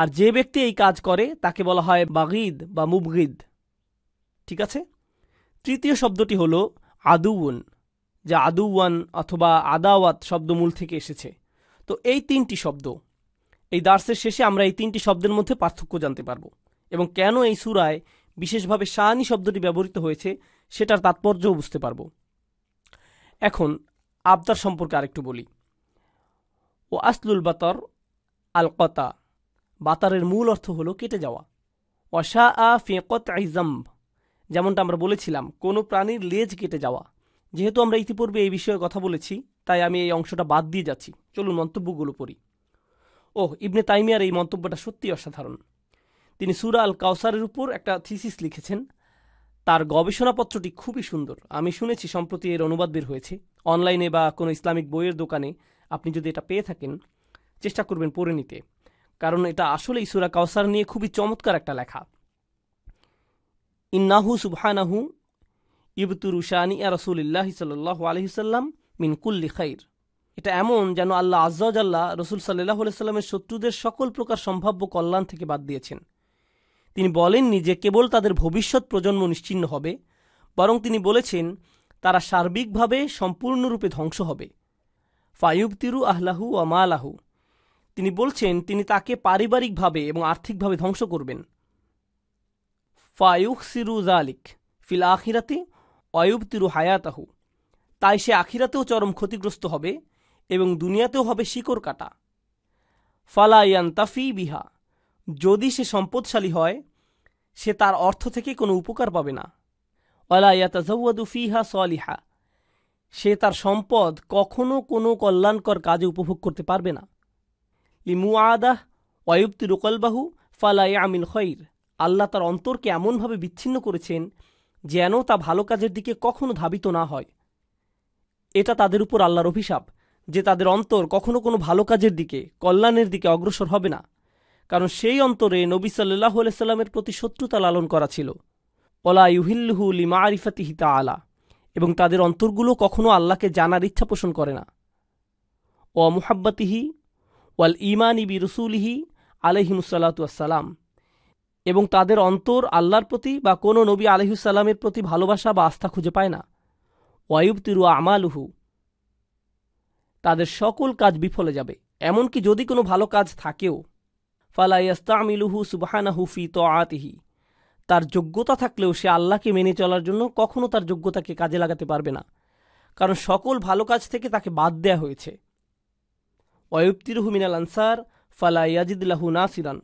Speaker 1: আর যে ব্যক্তি এই কাজ করে তাকে বলা হয় বাগিদ বা মুবগিদ ঠিক আছে তৃতীয় শব্দটি হল আদুউন যা আদুওয়ান অথবা আদাওয়াত শব্দমূল থেকে এসেছে তো এই তিনটি শব্দ এই দার্সের শেষে আমরা এই তিনটি শব্দের মধ্যে পার্থক্য জানতে পারব এবং কেন এই সুরায় বিশেষভাবে শাহানি শব্দটি ব্যবহৃত হয়েছে সেটার তাৎপর্যও বুঝতে পারব এখন আবদার সম্পর্কে আরেকটু বলি ও আসলুল বাতর আল কতা বাতারের মূল অর্থ হলো কেটে যাওয়া অশা আ ফেঁকত আইজাম্ব যেমনটা আমরা বলেছিলাম কোনো প্রাণীর লেজ কেটে যাওয়া যেহেতু আমরা ইতিপূর্বে এই বিষয়ে কথা বলেছি তাই আমি এই অংশটা বাদ দিয়ে যাচ্ছি চলুন মন্তব্যগুলো পড়ি ওহ ইবনে তাইমিয়ার এই মন্তব্যটা সত্যি অসাধারণ তিনি সুরা আল কাউসারের উপর একটা থিসিস লিখেছেন তার গবেষণাপত্রটি খুবই সুন্দর আমি শুনেছি সম্প্রতি এর অনুবাদ বের হয়েছে অনলাইনে বা কোনো ইসলামিক বইয়ের দোকানে আপনি যদি এটা পেয়ে থাকেন চেষ্টা করবেন পড়ে নিতে কারণ এটা আসলেই সুরা কাউসার নিয়ে খুবই চমৎকার একটা লেখা ইন্নাহু সুবহানাহু ইবতুরু শানি আর রসুলিল্লাহ সাল্লাহ আলহিসাল্লাম মিন কুল্লি খাইর এটা এমন যেন আল্লাহ আজ্লাহ রসুল সাল্লাহ সাল্লামের শত্রুদের সকল প্রকার সম্ভাব্য কল্যাণ থেকে বাদ দিয়েছেন তিনি বলেননি যে কেবল তাদের ভবিষ্যৎ প্রজন্ম নিশ্চিন্ন হবে বরং তিনি বলেছেন তারা সার্বিকভাবে সম্পূর্ণরূপে ধ্বংস হবে ফায়ুব তিরু আহলাহু আমালাহু তিনি বলছেন তিনি তাকে পারিবারিকভাবে এবং আর্থিকভাবে ধ্বংস করবেন ফায়ুক সিরু জালিক ফিল আখিরাতে তিরু হায়াতাহু তাই সে আখিরাতেও চরম ক্ষতিগ্রস্ত হবে এবং দুনিয়াতেও হবে শিকড় কাটা ফালাইয়ান তাফি বিহা যদি সে সম্পদশালী হয় সে তার অর্থ থেকে কোনো উপকার পাবে না ওয়ালা ইয়াতাজাওয়াদু ফিহা সলিহা সে তার সম্পদ কখনো কোনো কল্যাণকর কাজে উপভোগ করতে পারবে না লিমু আদাহ অয়ুক্তি রুকলবাহু ফালাই আমিন খৈর আল্লাহ তার অন্তরকে এমনভাবে বিচ্ছিন্ন করেছেন যেন তা ভালো কাজের দিকে কখনো ধাবিত না হয় এটা তাদের উপর আল্লাহর অভিশাপ যে তাদের অন্তর কখনো কোনো ভালো কাজের দিকে কল্যাণের দিকে অগ্রসর হবে না কারণ সেই অন্তরে নবী সাল্লাহ আলাইস্লামের প্রতি শত্রুতা লালন করা ছিল ওলা ইউহিল্লুহু লিমা হিতা আলা এবং তাদের অন্তরগুলো কখনো আল্লাহকে জানার ইচ্ছা পোষণ করে না ও মুহাব্বাতিহি ওয়াল ইমান ইবি রসুলিহি আলহিমুসাল্লাতুয়াসাল্লাম এবং তাদের অন্তর আল্লাহর প্রতি বা কোনো নবী আলহিসাল্লামের প্রতি ভালোবাসা বা আস্থা খুঁজে পায় না ওয়ায়ুব তিরু আমালুহু তাদের সকল কাজ বিফলে যাবে এমনকি যদি কোনো ভালো কাজ থাকেও ফালাইয়াস্তামিলুহু সুবহানা সুবাহানাহু ফি তো আতিহি তার যোগ্যতা থাকলেও সে আল্লাহকে মেনে চলার জন্য কখনও তার যোগ্যতাকে কাজে লাগাতে পারবে না কারণ সকল ভালো কাজ থেকে তাকে বাদ দেয়া হয়েছে অয়ুপ্তিরহু মিনাল আনসার ফালাইয়াজিদুল্লাহু নাসিরান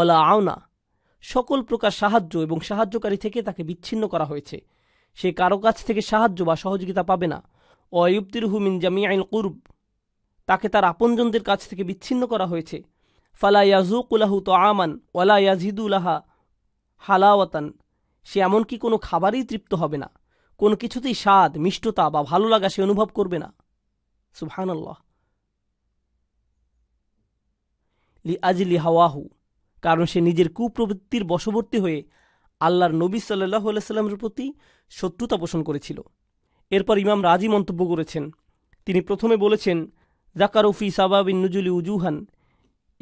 Speaker 1: অলা আওনা সকল প্রকার সাহায্য এবং সাহায্যকারী থেকে তাকে বিচ্ছিন্ন করা হয়েছে সে কারো কাছ থেকে সাহায্য বা সহযোগিতা পাবে না অয়ুপ্তিরহু মিন জামি আইন কুরব তাকে তার আপনজনদের কাছ থেকে বিচ্ছিন্ন করা হয়েছে ফালা ইয়াজুকুলাহু তো আমান ওয়ালা ইয়াজিদুলাহা হালাওয়াতান সে এমনকি কোনো খাবারই তৃপ্ত হবে না কোনো কিছুতেই স্বাদ মিষ্টতা বা ভালো লাগা সে অনুভব করবে না সুবহানাল্লাহ লি আজলি হাওয়াহু কারণ সে নিজের কুপ্রবৃত্তির বশবর্তী হয়ে আল্লাহর নবী সাল্লাহ সাল্লামের প্রতি শত্রুতা পোষণ করেছিল এরপর ইমাম রাজি মন্তব্য করেছেন তিনি প্রথমে বলেছেন জাকারুফি সাবাবিন নুজুলি উজুহান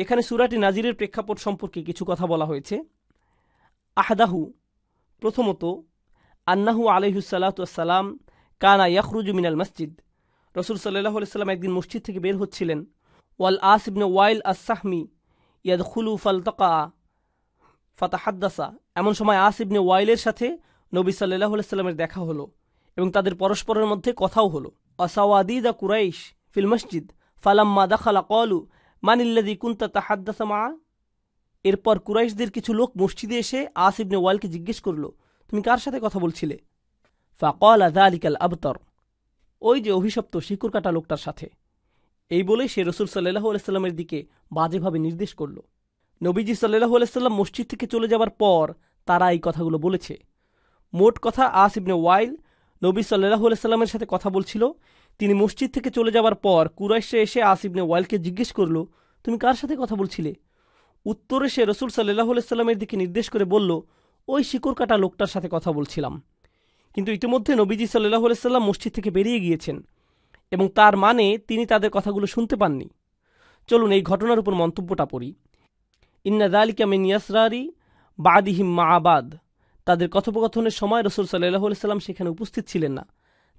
Speaker 1: এখানে সুরাটি নাজিরের প্রেক্ষাপট সম্পর্কে কিছু কথা বলা হয়েছে আহদাহু প্রথমত আন্নাহু আলহিসাল্লাতাম কানা ইয়াখরুজু মিনাল মসজিদ রসুল সাল্লাহ সাল্লাম একদিন মসজিদ থেকে বের হচ্ছিলেন ওয়াল আসিবনে ওয়াইল আসাহমি ইয়াদ খুলু ফালতকা ফাতাহাদ্দাসা এমন সময় আসিবনে ওয়াইলের সাথে নবী সাল্লাহ সাল্লামের দেখা হলো এবং তাদের পরস্পরের মধ্যে কথাও হলো আসাওয়াদিদা কুরাইশ ফিল মসজিদ ফালাম্মা দাখালা কলু মানিল্লাদি কুন্তা তাহাদ্দাসা মা এরপর কুরাইশদের কিছু লোক মসজিদে এসে আসিবনে ওয়ালকে জিজ্ঞেস করল তুমি কার সাথে কথা বলছিলে ফাকল আদা আলিকাল আবতর ওই যে অভিশপ্ত শিকুর কাটা লোকটার সাথে এই বলে সে রসুল সাল্লাহ আলাইস্লামের দিকে বাজেভাবে নির্দেশ করল নবীজি সাল্লাহ আলাইস্লাম মসজিদ থেকে চলে যাবার পর তারা এই কথাগুলো বলেছে মোট কথা আসিবনে ওয়াইল নবী সাল্লাহ আলাইস্লামের সাথে কথা বলছিল তিনি মসজিদ থেকে চলে যাওয়ার পর কুরাইশে এসে আসিবনে ওয়াইলকে জিজ্ঞেস করল তুমি কার সাথে কথা বলছিলে উত্তরে সে রসুল সাল্লাহ সাল্লামের দিকে নির্দেশ করে বলল ওই শিকড় কাটা লোকটার সাথে কথা বলছিলাম কিন্তু ইতিমধ্যে নবীজি সাল্লাহ সাল্লাম মসজিদ থেকে বেরিয়ে গিয়েছেন এবং তার মানে তিনি তাদের কথাগুলো শুনতে পাননি চলুন এই ঘটনার উপর মন্তব্যটা পড়ি ইন্নাদালিকা মিন ইয়াসরারি বাদিহিম মা আবাদ তাদের কথোপকথনের সময় রসুল সাল্লাহ সাল্লাম সেখানে উপস্থিত ছিলেন না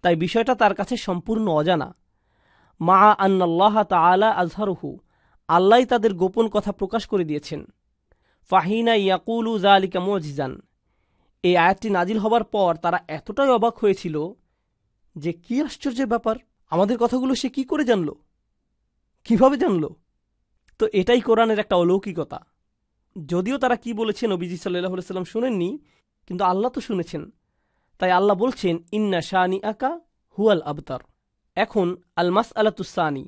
Speaker 1: তাই বিষয়টা তার কাছে সম্পূর্ণ অজানা মা আন্নাল্লাহ তালা আজহারহু আল্লাহ তাদের গোপন কথা প্রকাশ করে দিয়েছেন ফাহিনা ইয়াকুলু জালিকা মোজিজান এই আয়াতটি নাজিল হবার পর তারা এতটাই অবাক হয়েছিল যে কি আশ্চর্যের ব্যাপার আমাদের কথাগুলো সে কি করে জানল কিভাবে জানল তো এটাই কোরআনের একটা অলৌকিকতা যদিও তারা কি বলেছেন অভিজিৎ সাল্লাহ সাল্লাম শুনেননি কিন্তু আল্লাহ তো শুনেছেন তাই আল্লাহ বলছেন ইন্না শানি আকা হুয়াল আবতার এখন আল মাস আলাতুসানি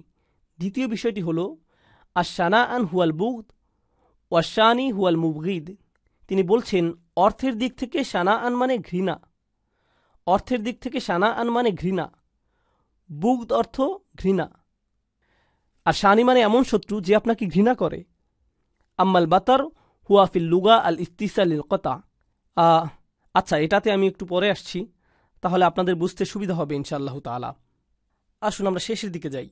Speaker 1: দ্বিতীয় বিষয়টি হল আশানা আন হুয়াল বুগদ ওয়াশানি হুয়াল মুবগিদ তিনি বলছেন অর্থের দিক থেকে সানা আন মানে ঘৃণা অর্থের দিক থেকে সানা আন মানে ঘৃণা বুগদ অর্থ ঘৃণা আর শানি মানে এমন শত্রু যে আপনাকে ঘৃণা করে আম্মাল বাতার হুয়াফিল লুগা আল ইস্তিসালিল কতা আ আচ্ছা এটাতে আমি একটু পরে আসছি তাহলে আপনাদের বুঝতে সুবিধা হবে ইনশাআল্লাহ তালা আসুন আমরা শেষের দিকে যাই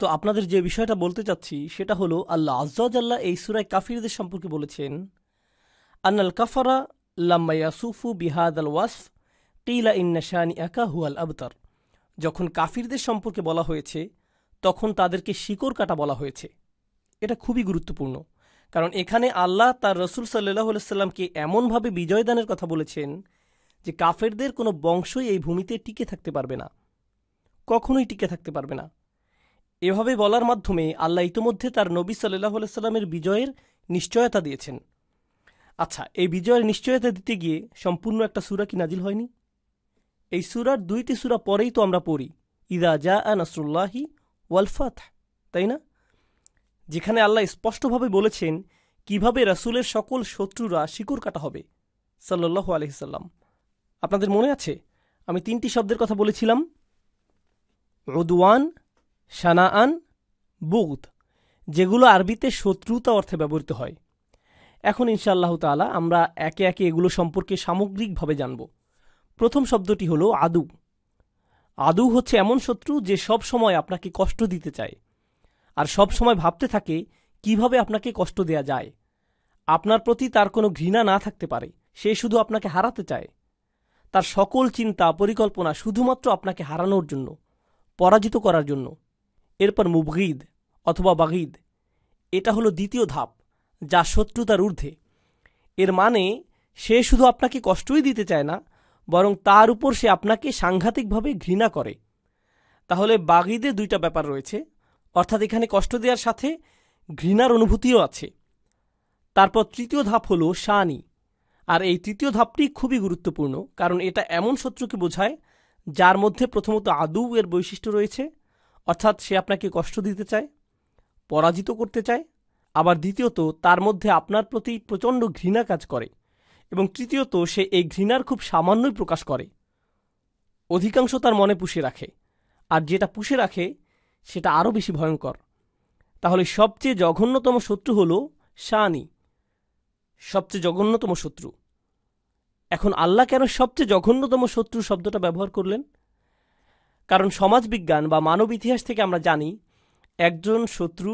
Speaker 1: তো আপনাদের যে বিষয়টা বলতে চাচ্ছি সেটা হলো আল্লাহ আজ্জাল্লাহ এই সুরায় কাফিরদের সম্পর্কে বলেছেন আন্নাল কাফারা লাম্মাইয়া সুফু বিহাদ আল ওয়াসফ টিলা ইন্নাশানি একা হুয়াল আবতার যখন কাফিরদের সম্পর্কে বলা হয়েছে তখন তাদেরকে শিকড় কাটা বলা হয়েছে এটা খুবই গুরুত্বপূর্ণ কারণ এখানে আল্লাহ তার রসুল সাল্লাহ সাল্লামকে এমনভাবে বিজয় দানের কথা বলেছেন যে কাফেরদের কোনো বংশই এই ভূমিতে টিকে থাকতে পারবে না কখনোই টিকে থাকতে পারবে না এভাবে বলার মাধ্যমে আল্লাহ ইতোমধ্যে তার নবী সাল্লাহ সাল্লামের বিজয়ের নিশ্চয়তা দিয়েছেন আচ্ছা এই বিজয়ের নিশ্চয়তা দিতে গিয়ে সম্পূর্ণ একটা সুরা কি নাজিল হয়নি এই সুরার দুইটি সুরা পরেই তো আমরা পড়ি ইদা জা আ ওয়ালফাত তাই না যেখানে আল্লাহ স্পষ্টভাবে বলেছেন কিভাবে রাসুলের সকল শত্রুরা শিকড় কাটা হবে সাল্লু আলহিসাল্লাম আপনাদের মনে আছে আমি তিনটি শব্দের কথা বলেছিলাম রদুয়ান সানাআন বুগদ যেগুলো আরবিতে শত্রুতা অর্থে ব্যবহৃত হয় এখন ইনশাআল্লাহ তালা আমরা একে একে এগুলো সম্পর্কে সামগ্রিকভাবে জানব প্রথম শব্দটি হলো আদু আদু হচ্ছে এমন শত্রু যে সব সময় আপনাকে কষ্ট দিতে চায় আর সব সময় ভাবতে থাকে কিভাবে আপনাকে কষ্ট দেয়া যায় আপনার প্রতি তার কোনো ঘৃণা না থাকতে পারে সে শুধু আপনাকে হারাতে চায় তার সকল চিন্তা পরিকল্পনা শুধুমাত্র আপনাকে হারানোর জন্য পরাজিত করার জন্য এরপর মুবগিদ অথবা বাগিদ এটা হলো দ্বিতীয় ধাপ যা শত্রুতার ঊর্ধ্বে এর মানে সে শুধু আপনাকে কষ্টই দিতে চায় না বরং তার উপর সে আপনাকে সাংঘাতিকভাবে ঘৃণা করে তাহলে বাগিদে দুইটা ব্যাপার রয়েছে অর্থাৎ এখানে কষ্ট দেওয়ার সাথে ঘৃণার অনুভূতিও আছে তারপর তৃতীয় ধাপ হল শানি আর এই তৃতীয় ধাপটি খুবই গুরুত্বপূর্ণ কারণ এটা এমন শত্রুকে বোঝায় যার মধ্যে প্রথমত আদু এর বৈশিষ্ট্য রয়েছে অর্থাৎ সে আপনাকে কষ্ট দিতে চায় পরাজিত করতে চায় আবার দ্বিতীয়ত তার মধ্যে আপনার প্রতি প্রচণ্ড ঘৃণা কাজ করে এবং তৃতীয়ত সে এই ঘৃণার খুব সামান্যই প্রকাশ করে অধিকাংশ তার মনে পুষে রাখে আর যেটা পুষে রাখে সেটা আরও বেশি ভয়ঙ্কর তাহলে সবচেয়ে জঘন্যতম শত্রু হল শানি সবচেয়ে জঘন্যতম শত্রু এখন আল্লাহ কেন সবচেয়ে জঘন্যতম শত্রু শব্দটা ব্যবহার করলেন কারণ সমাজবিজ্ঞান বা মানব ইতিহাস থেকে আমরা জানি একজন শত্রু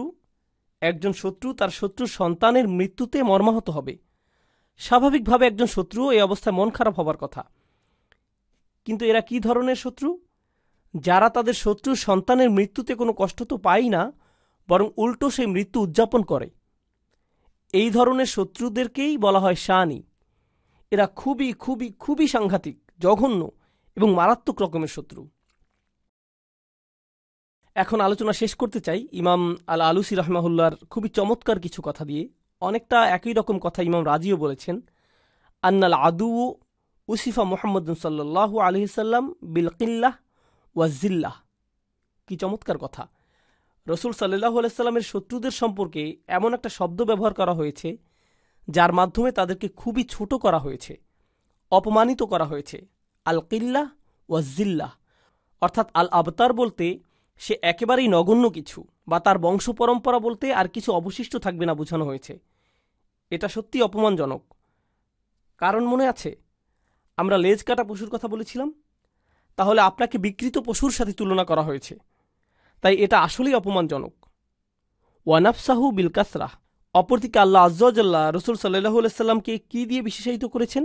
Speaker 1: একজন শত্রু তার শত্রুর সন্তানের মৃত্যুতে মর্মাহত হবে স্বাভাবিকভাবে একজন শত্রু এই অবস্থায় মন খারাপ হবার কথা কিন্তু এরা কি ধরনের শত্রু যারা তাদের শত্রুর সন্তানের মৃত্যুতে কোনো কষ্ট তো পায় না বরং উল্টো সেই মৃত্যু উদযাপন করে এই ধরনের শত্রুদেরকেই বলা হয় শানি এরা খুবই খুবই খুবই সাংঘাতিক জঘন্য এবং মারাত্মক রকমের শত্রু এখন আলোচনা শেষ করতে চাই ইমাম আল আলুসি রহমাহুল্লার খুবই চমৎকার কিছু কথা দিয়ে অনেকটা একই রকম কথা ইমাম রাজিও বলেছেন আন্নাল আদু উসিফা মোহাম্মদ সাল্লাহু আলহিসাল্লাম বিলকিল্লাহ ওয়াজিল্লা কি চমৎকার কথা রসুল সাল্লাহ আলাইস্লামের শত্রুদের সম্পর্কে এমন একটা শব্দ ব্যবহার করা হয়েছে যার মাধ্যমে তাদেরকে খুবই ছোট করা হয়েছে অপমানিত করা হয়েছে আল কিল্লা ওয়াজিল্লা অর্থাৎ আল আবতার বলতে সে একেবারেই নগণ্য কিছু বা তার বংশ পরম্পরা বলতে আর কিছু অবশিষ্ট থাকবে না বোঝানো হয়েছে এটা সত্যি অপমানজনক কারণ মনে আছে আমরা লেজ কাটা পশুর কথা বলেছিলাম তাহলে আপনাকে বিকৃত পশুর সাথে তুলনা করা হয়েছে তাই এটা আসলেই অপমানজনক ওয়ানাফসাহু বিলকাসরাহ অপরদিকে আল্লাহ আজ্লা রসুল সাল্লাহ সাল্লামকে কি দিয়ে বিশেষায়িত করেছেন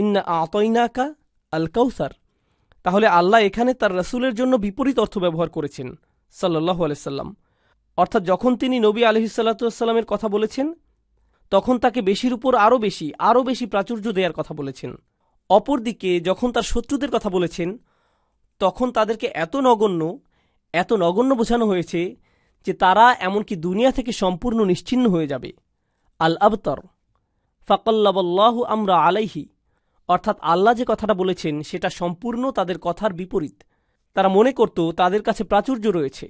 Speaker 1: ইন্না আতইনাকা আল কাউসার তাহলে আল্লাহ এখানে তার রসুলের জন্য বিপরীত অর্থ ব্যবহার করেছেন সাল্লাহ আলাইসাল্লাম অর্থাৎ যখন তিনি নবী আলহিসাল্লাতুসাল্লামের কথা বলেছেন তখন তাকে বেশির উপর আরও বেশি আরও বেশি প্রাচুর্য দেওয়ার কথা বলেছেন অপরদিকে যখন তার শত্রুদের কথা বলেছেন তখন তাদেরকে এত নগণ্য এত নগণ্য বোঝানো হয়েছে যে তারা এমনকি দুনিয়া থেকে সম্পূর্ণ নিশ্চিন্ন হয়ে যাবে আল আবতর ফাকল্লাবল্লাহ আমরা আলাইহি অর্থাৎ আল্লাহ যে কথাটা বলেছেন সেটা সম্পূর্ণ তাদের কথার বিপরীত তারা মনে করত তাদের কাছে প্রাচুর্য রয়েছে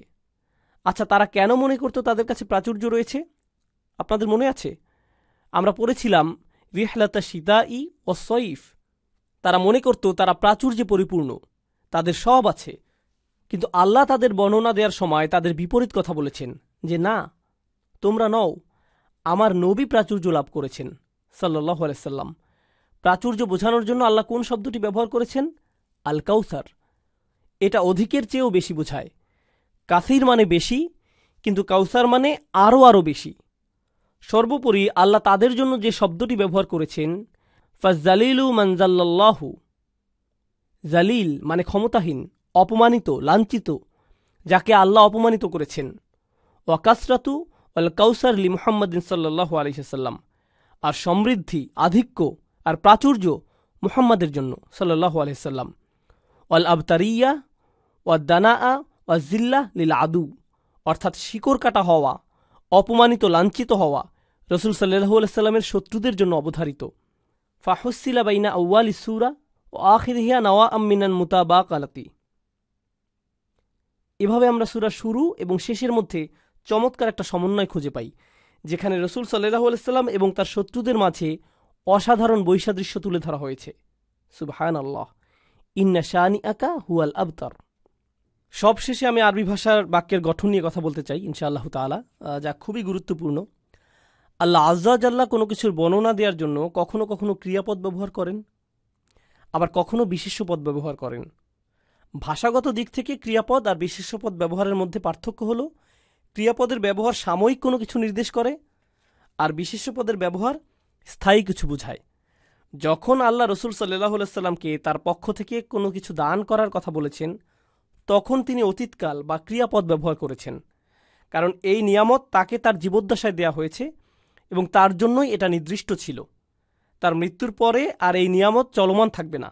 Speaker 1: আচ্ছা তারা কেন মনে করত তাদের কাছে প্রাচুর্য রয়েছে আপনাদের মনে আছে আমরা পড়েছিলাম রিহলাতা সীতা ই ও সঈফ তারা মনে করত তারা প্রাচুর্যে পরিপূর্ণ তাদের সব আছে কিন্তু আল্লাহ তাদের বর্ণনা দেওয়ার সময় তাদের বিপরীত কথা বলেছেন যে না তোমরা নও আমার নবী প্রাচুর্য লাভ করেছেন সাল্লাহ আলাইসাল্লাম প্রাচুর্য বোঝানোর জন্য আল্লাহ কোন শব্দটি ব্যবহার করেছেন আল কাউসার এটা অধিকের চেয়েও বেশি বোঝায় কাসির মানে বেশি কিন্তু কাউসার মানে আরও আরও বেশি সর্বোপরি আল্লাহ তাদের জন্য যে শব্দটি ব্যবহার করেছেন ফাজালিলু মানজাল্লাহু জালিল মানে ক্ষমতাহীন অপমানিত লাঞ্ছিত যাকে আল্লাহ অপমানিত করেছেন ওয়াকাসরাতু আল কাউসার লি মোহাম্মদিন সাল্লাহ আলহিসাল্লাম আর সমৃদ্ধি আধিক্য আর প্রাচুর্য মুহাম্মাদের জন্য সাল্লাহ আলহিসাল্লাম অল আবতারিয়া ওয়া দানা আ ওয়া জিল্লা লীল আদু অর্থাৎ শিকড় কাটা হওয়া অপমানিত লাঞ্ছিত হওয়া রসুল সাল্লাহু আলাইস্লামের শত্রুদের জন্য অবধারিত ফাহসিলা বাইনা আউ্য়াল ইসুরা ও আখিরহিয়া নওয়া আমিনান মুতাবা কালাতি এভাবে আমরা সুরা শুরু এবং শেষের মধ্যে চমৎকার একটা সমন্বয় খুঁজে পাই যেখানে রসুল সাল্লাহ আলাইসাল্লাম এবং তার শত্রুদের মাঝে অসাধারণ বৈশাদৃশ্য তুলে ধরা হয়েছে সুবহায়ন আল্লাহ ইন্না শাহানি আকা হুয়াল আবতার সবশেষে আমি আরবি ভাষার বাক্যের গঠন নিয়ে কথা বলতে চাই ইনশাআল্লাহ তালা যা খুবই গুরুত্বপূর্ণ আল্লাহ আজ্জাজাল্লাহ কোনো কিছুর বর্ণনা দেওয়ার জন্য কখনো কখনো ক্রিয়াপদ ব্যবহার করেন আবার কখনো বিশিষ্য পদ ব্যবহার করেন ভাষাগত দিক থেকে ক্রিয়াপদ আর বিশিষ্য পদ ব্যবহারের মধ্যে পার্থক্য হলো ক্রিয়াপদের ব্যবহার সাময়িক কোনো কিছু নির্দেশ করে আর বিশিষ্য পদের ব্যবহার স্থায়ী কিছু বোঝায় যখন আল্লাহ রসুল সাল্লাহ সাল্লামকে তার পক্ষ থেকে কোনো কিছু দান করার কথা বলেছেন তখন তিনি অতীতকাল বা ক্রিয়াপদ ব্যবহার করেছেন কারণ এই নিয়ামত তাকে তার জীবদ্দশায় দেয়া হয়েছে এবং তার জন্যই এটা নির্দিষ্ট ছিল তার মৃত্যুর পরে আর এই নিয়ামত চলমান থাকবে না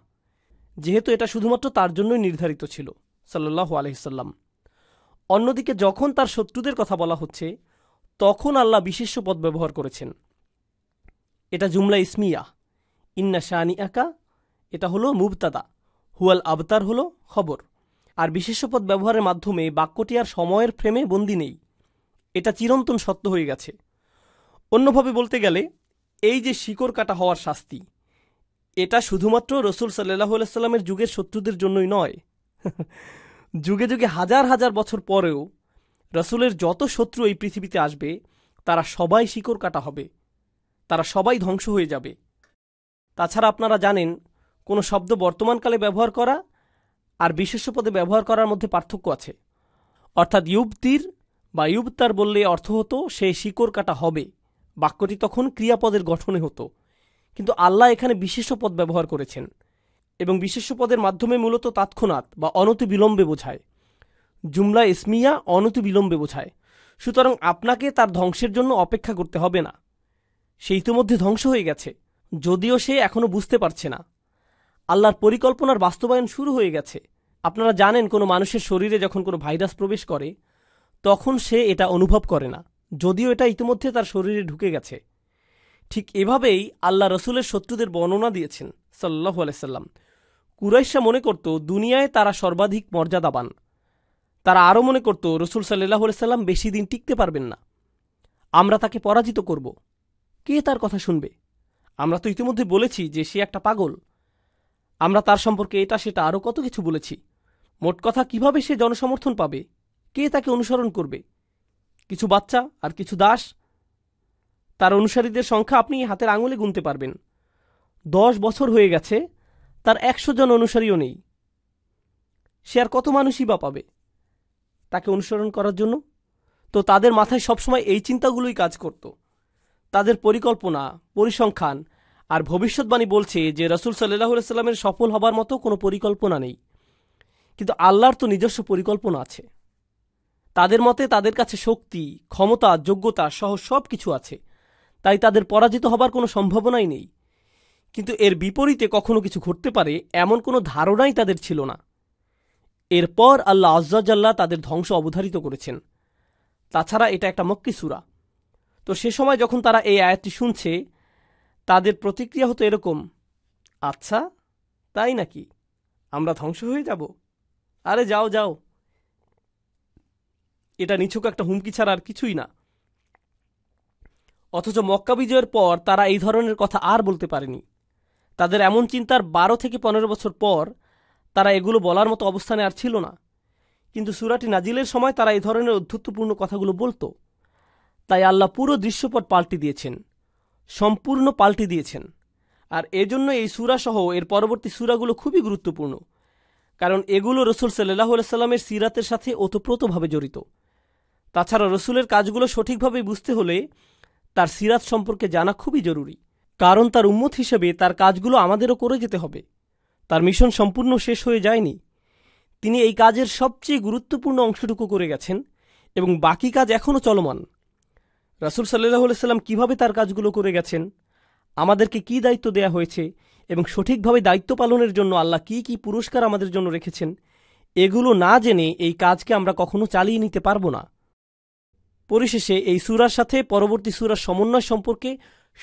Speaker 1: যেহেতু এটা শুধুমাত্র তার জন্যই নির্ধারিত ছিল সাল্লাহ আলহিসাল্লাম অন্যদিকে যখন তার শত্রুদের কথা বলা হচ্ছে তখন আল্লাহ বিশেষ পদ ব্যবহার করেছেন এটা জুমলা ইসমিয়া ইন্না শাহানি আকা এটা হলো মুবতাদা হুয়াল আবতার হলো খবর আর পদ ব্যবহারের মাধ্যমে বাক্যটি আর সময়ের ফ্রেমে বন্দি নেই এটা চিরন্তন সত্য হয়ে গেছে অন্যভাবে বলতে গেলে এই যে শিকড় কাটা হওয়ার শাস্তি এটা শুধুমাত্র রসুল সাল্লাহ সাল্লামের যুগের শত্রুদের জন্যই নয় যুগে যুগে হাজার হাজার বছর পরেও রসুলের যত শত্রু এই পৃথিবীতে আসবে তারা সবাই শিকড় কাটা হবে তারা সবাই ধ্বংস হয়ে যাবে তাছাড়া আপনারা জানেন কোনো শব্দ বর্তমানকালে ব্যবহার করা আর বিশেষ পদে ব্যবহার করার মধ্যে পার্থক্য আছে অর্থাৎ ইউবতির বা ইউবতার বললে অর্থ হতো সে শিকড় কাটা হবে বাক্যটি তখন ক্রিয়াপদের গঠনে হতো কিন্তু আল্লাহ এখানে বিশেষ পদ ব্যবহার করেছেন এবং বিশেষ পদের মাধ্যমে মূলত তাৎক্ষণাৎ বা অনতিবিলম্বে বোঝায় জুমলা ইসমিয়া অনতিবিলম্বে বোঝায় সুতরাং আপনাকে তার ধ্বংসের জন্য অপেক্ষা করতে হবে না সে ইতিমধ্যে ধ্বংস হয়ে গেছে যদিও সে এখনও বুঝতে পারছে না আল্লাহর পরিকল্পনার বাস্তবায়ন শুরু হয়ে গেছে আপনারা জানেন কোনো মানুষের শরীরে যখন কোনো ভাইরাস প্রবেশ করে তখন সে এটা অনুভব করে না যদিও এটা ইতিমধ্যে তার শরীরে ঢুকে গেছে ঠিক এভাবেই আল্লাহ রসুলের শত্রুদের বর্ণনা দিয়েছেন সাল্লাহ আলাইসাল্লাম কুরাইশা মনে করত দুনিয়ায় তারা সর্বাধিক মর্যাদাবান তারা আরও মনে করত রসুল সাল্লাহ আলাইসাল্লাম বেশি দিন টিকতে পারবেন না আমরা তাকে পরাজিত করব কে তার কথা শুনবে আমরা তো ইতিমধ্যে বলেছি যে সে একটা পাগল আমরা তার সম্পর্কে এটা সেটা আরও কত কিছু বলেছি মোট কথা কিভাবে সে জনসমর্থন পাবে কে তাকে অনুসরণ করবে কিছু বাচ্চা আর কিছু দাস তার অনুসারীদের সংখ্যা আপনি হাতের আঙুলে গুনতে পারবেন দশ বছর হয়ে গেছে তার একশো জন অনুসারীও নেই সে আর কত মানুষই বা পাবে তাকে অনুসরণ করার জন্য তো তাদের মাথায় সবসময় এই চিন্তাগুলোই কাজ করত তাদের পরিকল্পনা পরিসংখ্যান আর ভবিষ্যৎবাণী বলছে যে রসুল সাল্লাহ সাল্লামের সফল হবার মতো কোনো পরিকল্পনা নেই কিন্তু আল্লাহর তো নিজস্ব পরিকল্পনা আছে তাদের মতে তাদের কাছে শক্তি ক্ষমতা যোগ্যতা সহ সব কিছু আছে তাই তাদের পরাজিত হবার কোনো সম্ভাবনাই নেই কিন্তু এর বিপরীতে কখনো কিছু ঘটতে পারে এমন কোনো ধারণাই তাদের ছিল না এরপর আল্লাহ আজ্জাল্লাহ তাদের ধ্বংস অবধারিত করেছেন তাছাড়া এটা একটা মক্কি সুরা তো সে সময় যখন তারা এই আয়াতটি শুনছে তাদের প্রতিক্রিয়া হতো এরকম আচ্ছা তাই নাকি আমরা ধ্বংস হয়ে যাব আরে যাও যাও এটা নিছক একটা হুমকি ছাড়া আর কিছুই না অথচ মক্কা বিজয়ের পর তারা এই ধরনের কথা আর বলতে পারেনি তাদের এমন চিন্তার বারো থেকে পনেরো বছর পর তারা এগুলো বলার মতো অবস্থানে আর ছিল না কিন্তু সুরাটি নাজিলের সময় তারা এই ধরনের অধ্যত্বপূর্ণ কথাগুলো বলত তাই আল্লাহ পুরো দৃশ্যপট পাল্টে দিয়েছেন সম্পূর্ণ পাল্টে দিয়েছেন আর এজন্য এই সহ এর পরবর্তী সুরাগুলো খুবই গুরুত্বপূর্ণ কারণ এগুলো রসুল সাল্লাহ সাল্লামের সিরাতের সাথে ওতপ্রোতভাবে জড়িত তাছাড়া রসুলের কাজগুলো সঠিকভাবে বুঝতে হলে তার সিরাত সম্পর্কে জানা খুবই জরুরি কারণ তার উম্মত হিসেবে তার কাজগুলো আমাদেরও করে যেতে হবে তার মিশন সম্পূর্ণ শেষ হয়ে যায়নি তিনি এই কাজের সবচেয়ে গুরুত্বপূর্ণ অংশটুকু করে গেছেন এবং বাকি কাজ এখনও চলমান রাসুল সাল্লাহ সাল্লাম কিভাবে তার কাজগুলো করে গেছেন আমাদেরকে কি দায়িত্ব দেয়া হয়েছে এবং সঠিকভাবে দায়িত্ব পালনের জন্য আল্লাহ কি কি পুরস্কার আমাদের জন্য রেখেছেন এগুলো না জেনে এই কাজকে আমরা কখনো চালিয়ে নিতে পারবো না পরিশেষে এই সুরার সাথে পরবর্তী সুরার সমন্বয় সম্পর্কে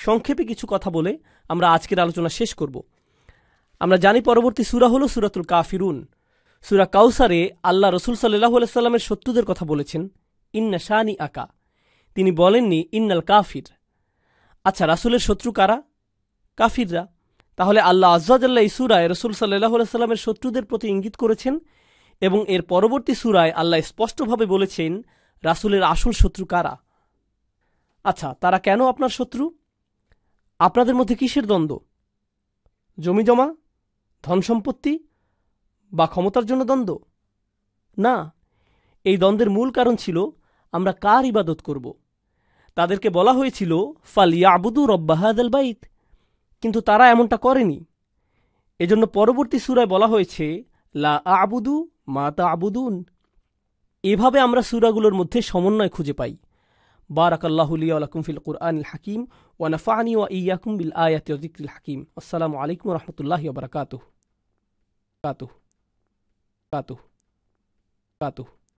Speaker 1: সংক্ষেপে কিছু কথা বলে আমরা আজকের আলোচনা শেষ করব আমরা জানি পরবর্তী সুরা হল সুরাতুল কাফিরুন সুরা কাউসারে আল্লাহ রসুল সাল্লাহ সাল্লামের শত্রুদের কথা বলেছেন ইন্না শাহানি আকা তিনি বলেননি ইন্নাল কাফির আচ্ছা রাসুলের শত্রু কারা কাফিররা তাহলে আল্লাহ আজাজাল্লাহ ইসুরায় রসুল সাল্লাহ সাল্লামের শত্রুদের প্রতি ইঙ্গিত করেছেন এবং এর পরবর্তী সুরায় আল্লাহ স্পষ্টভাবে বলেছেন রাসুলের আসল শত্রু কারা আচ্ছা তারা কেন আপনার শত্রু আপনাদের মধ্যে কিসের দ্বন্দ্ব জমি জমা ধন সম্পত্তি বা ক্ষমতার জন্য দ্বন্দ্ব না এই দ্বন্দ্বের মূল কারণ ছিল আমরা কার ইবাদত করব তাদেরকে বলা হয়েছিল ফালিয়া আবুদু রব্বাহাদ বাইত কিন্তু তারা এমনটা করেনি এজন্য পরবর্তী সুরায় বলা হয়েছে লা আবুদু মা তা আবুদুন এভাবে আমরা সুরাগুলোর মধ্যে সমন্বয় খুঁজে পাই বারাকাল্লাহুলিয়াকুম ফিল কুরআন হাকিম ওয়ানাফানি ওয়া ইয়াকুম বিল আয়াতিল হাকিম আসসালামু আলাইকুম রহমতুল্লাহ বারাকাতু কাতু কাতু কাতু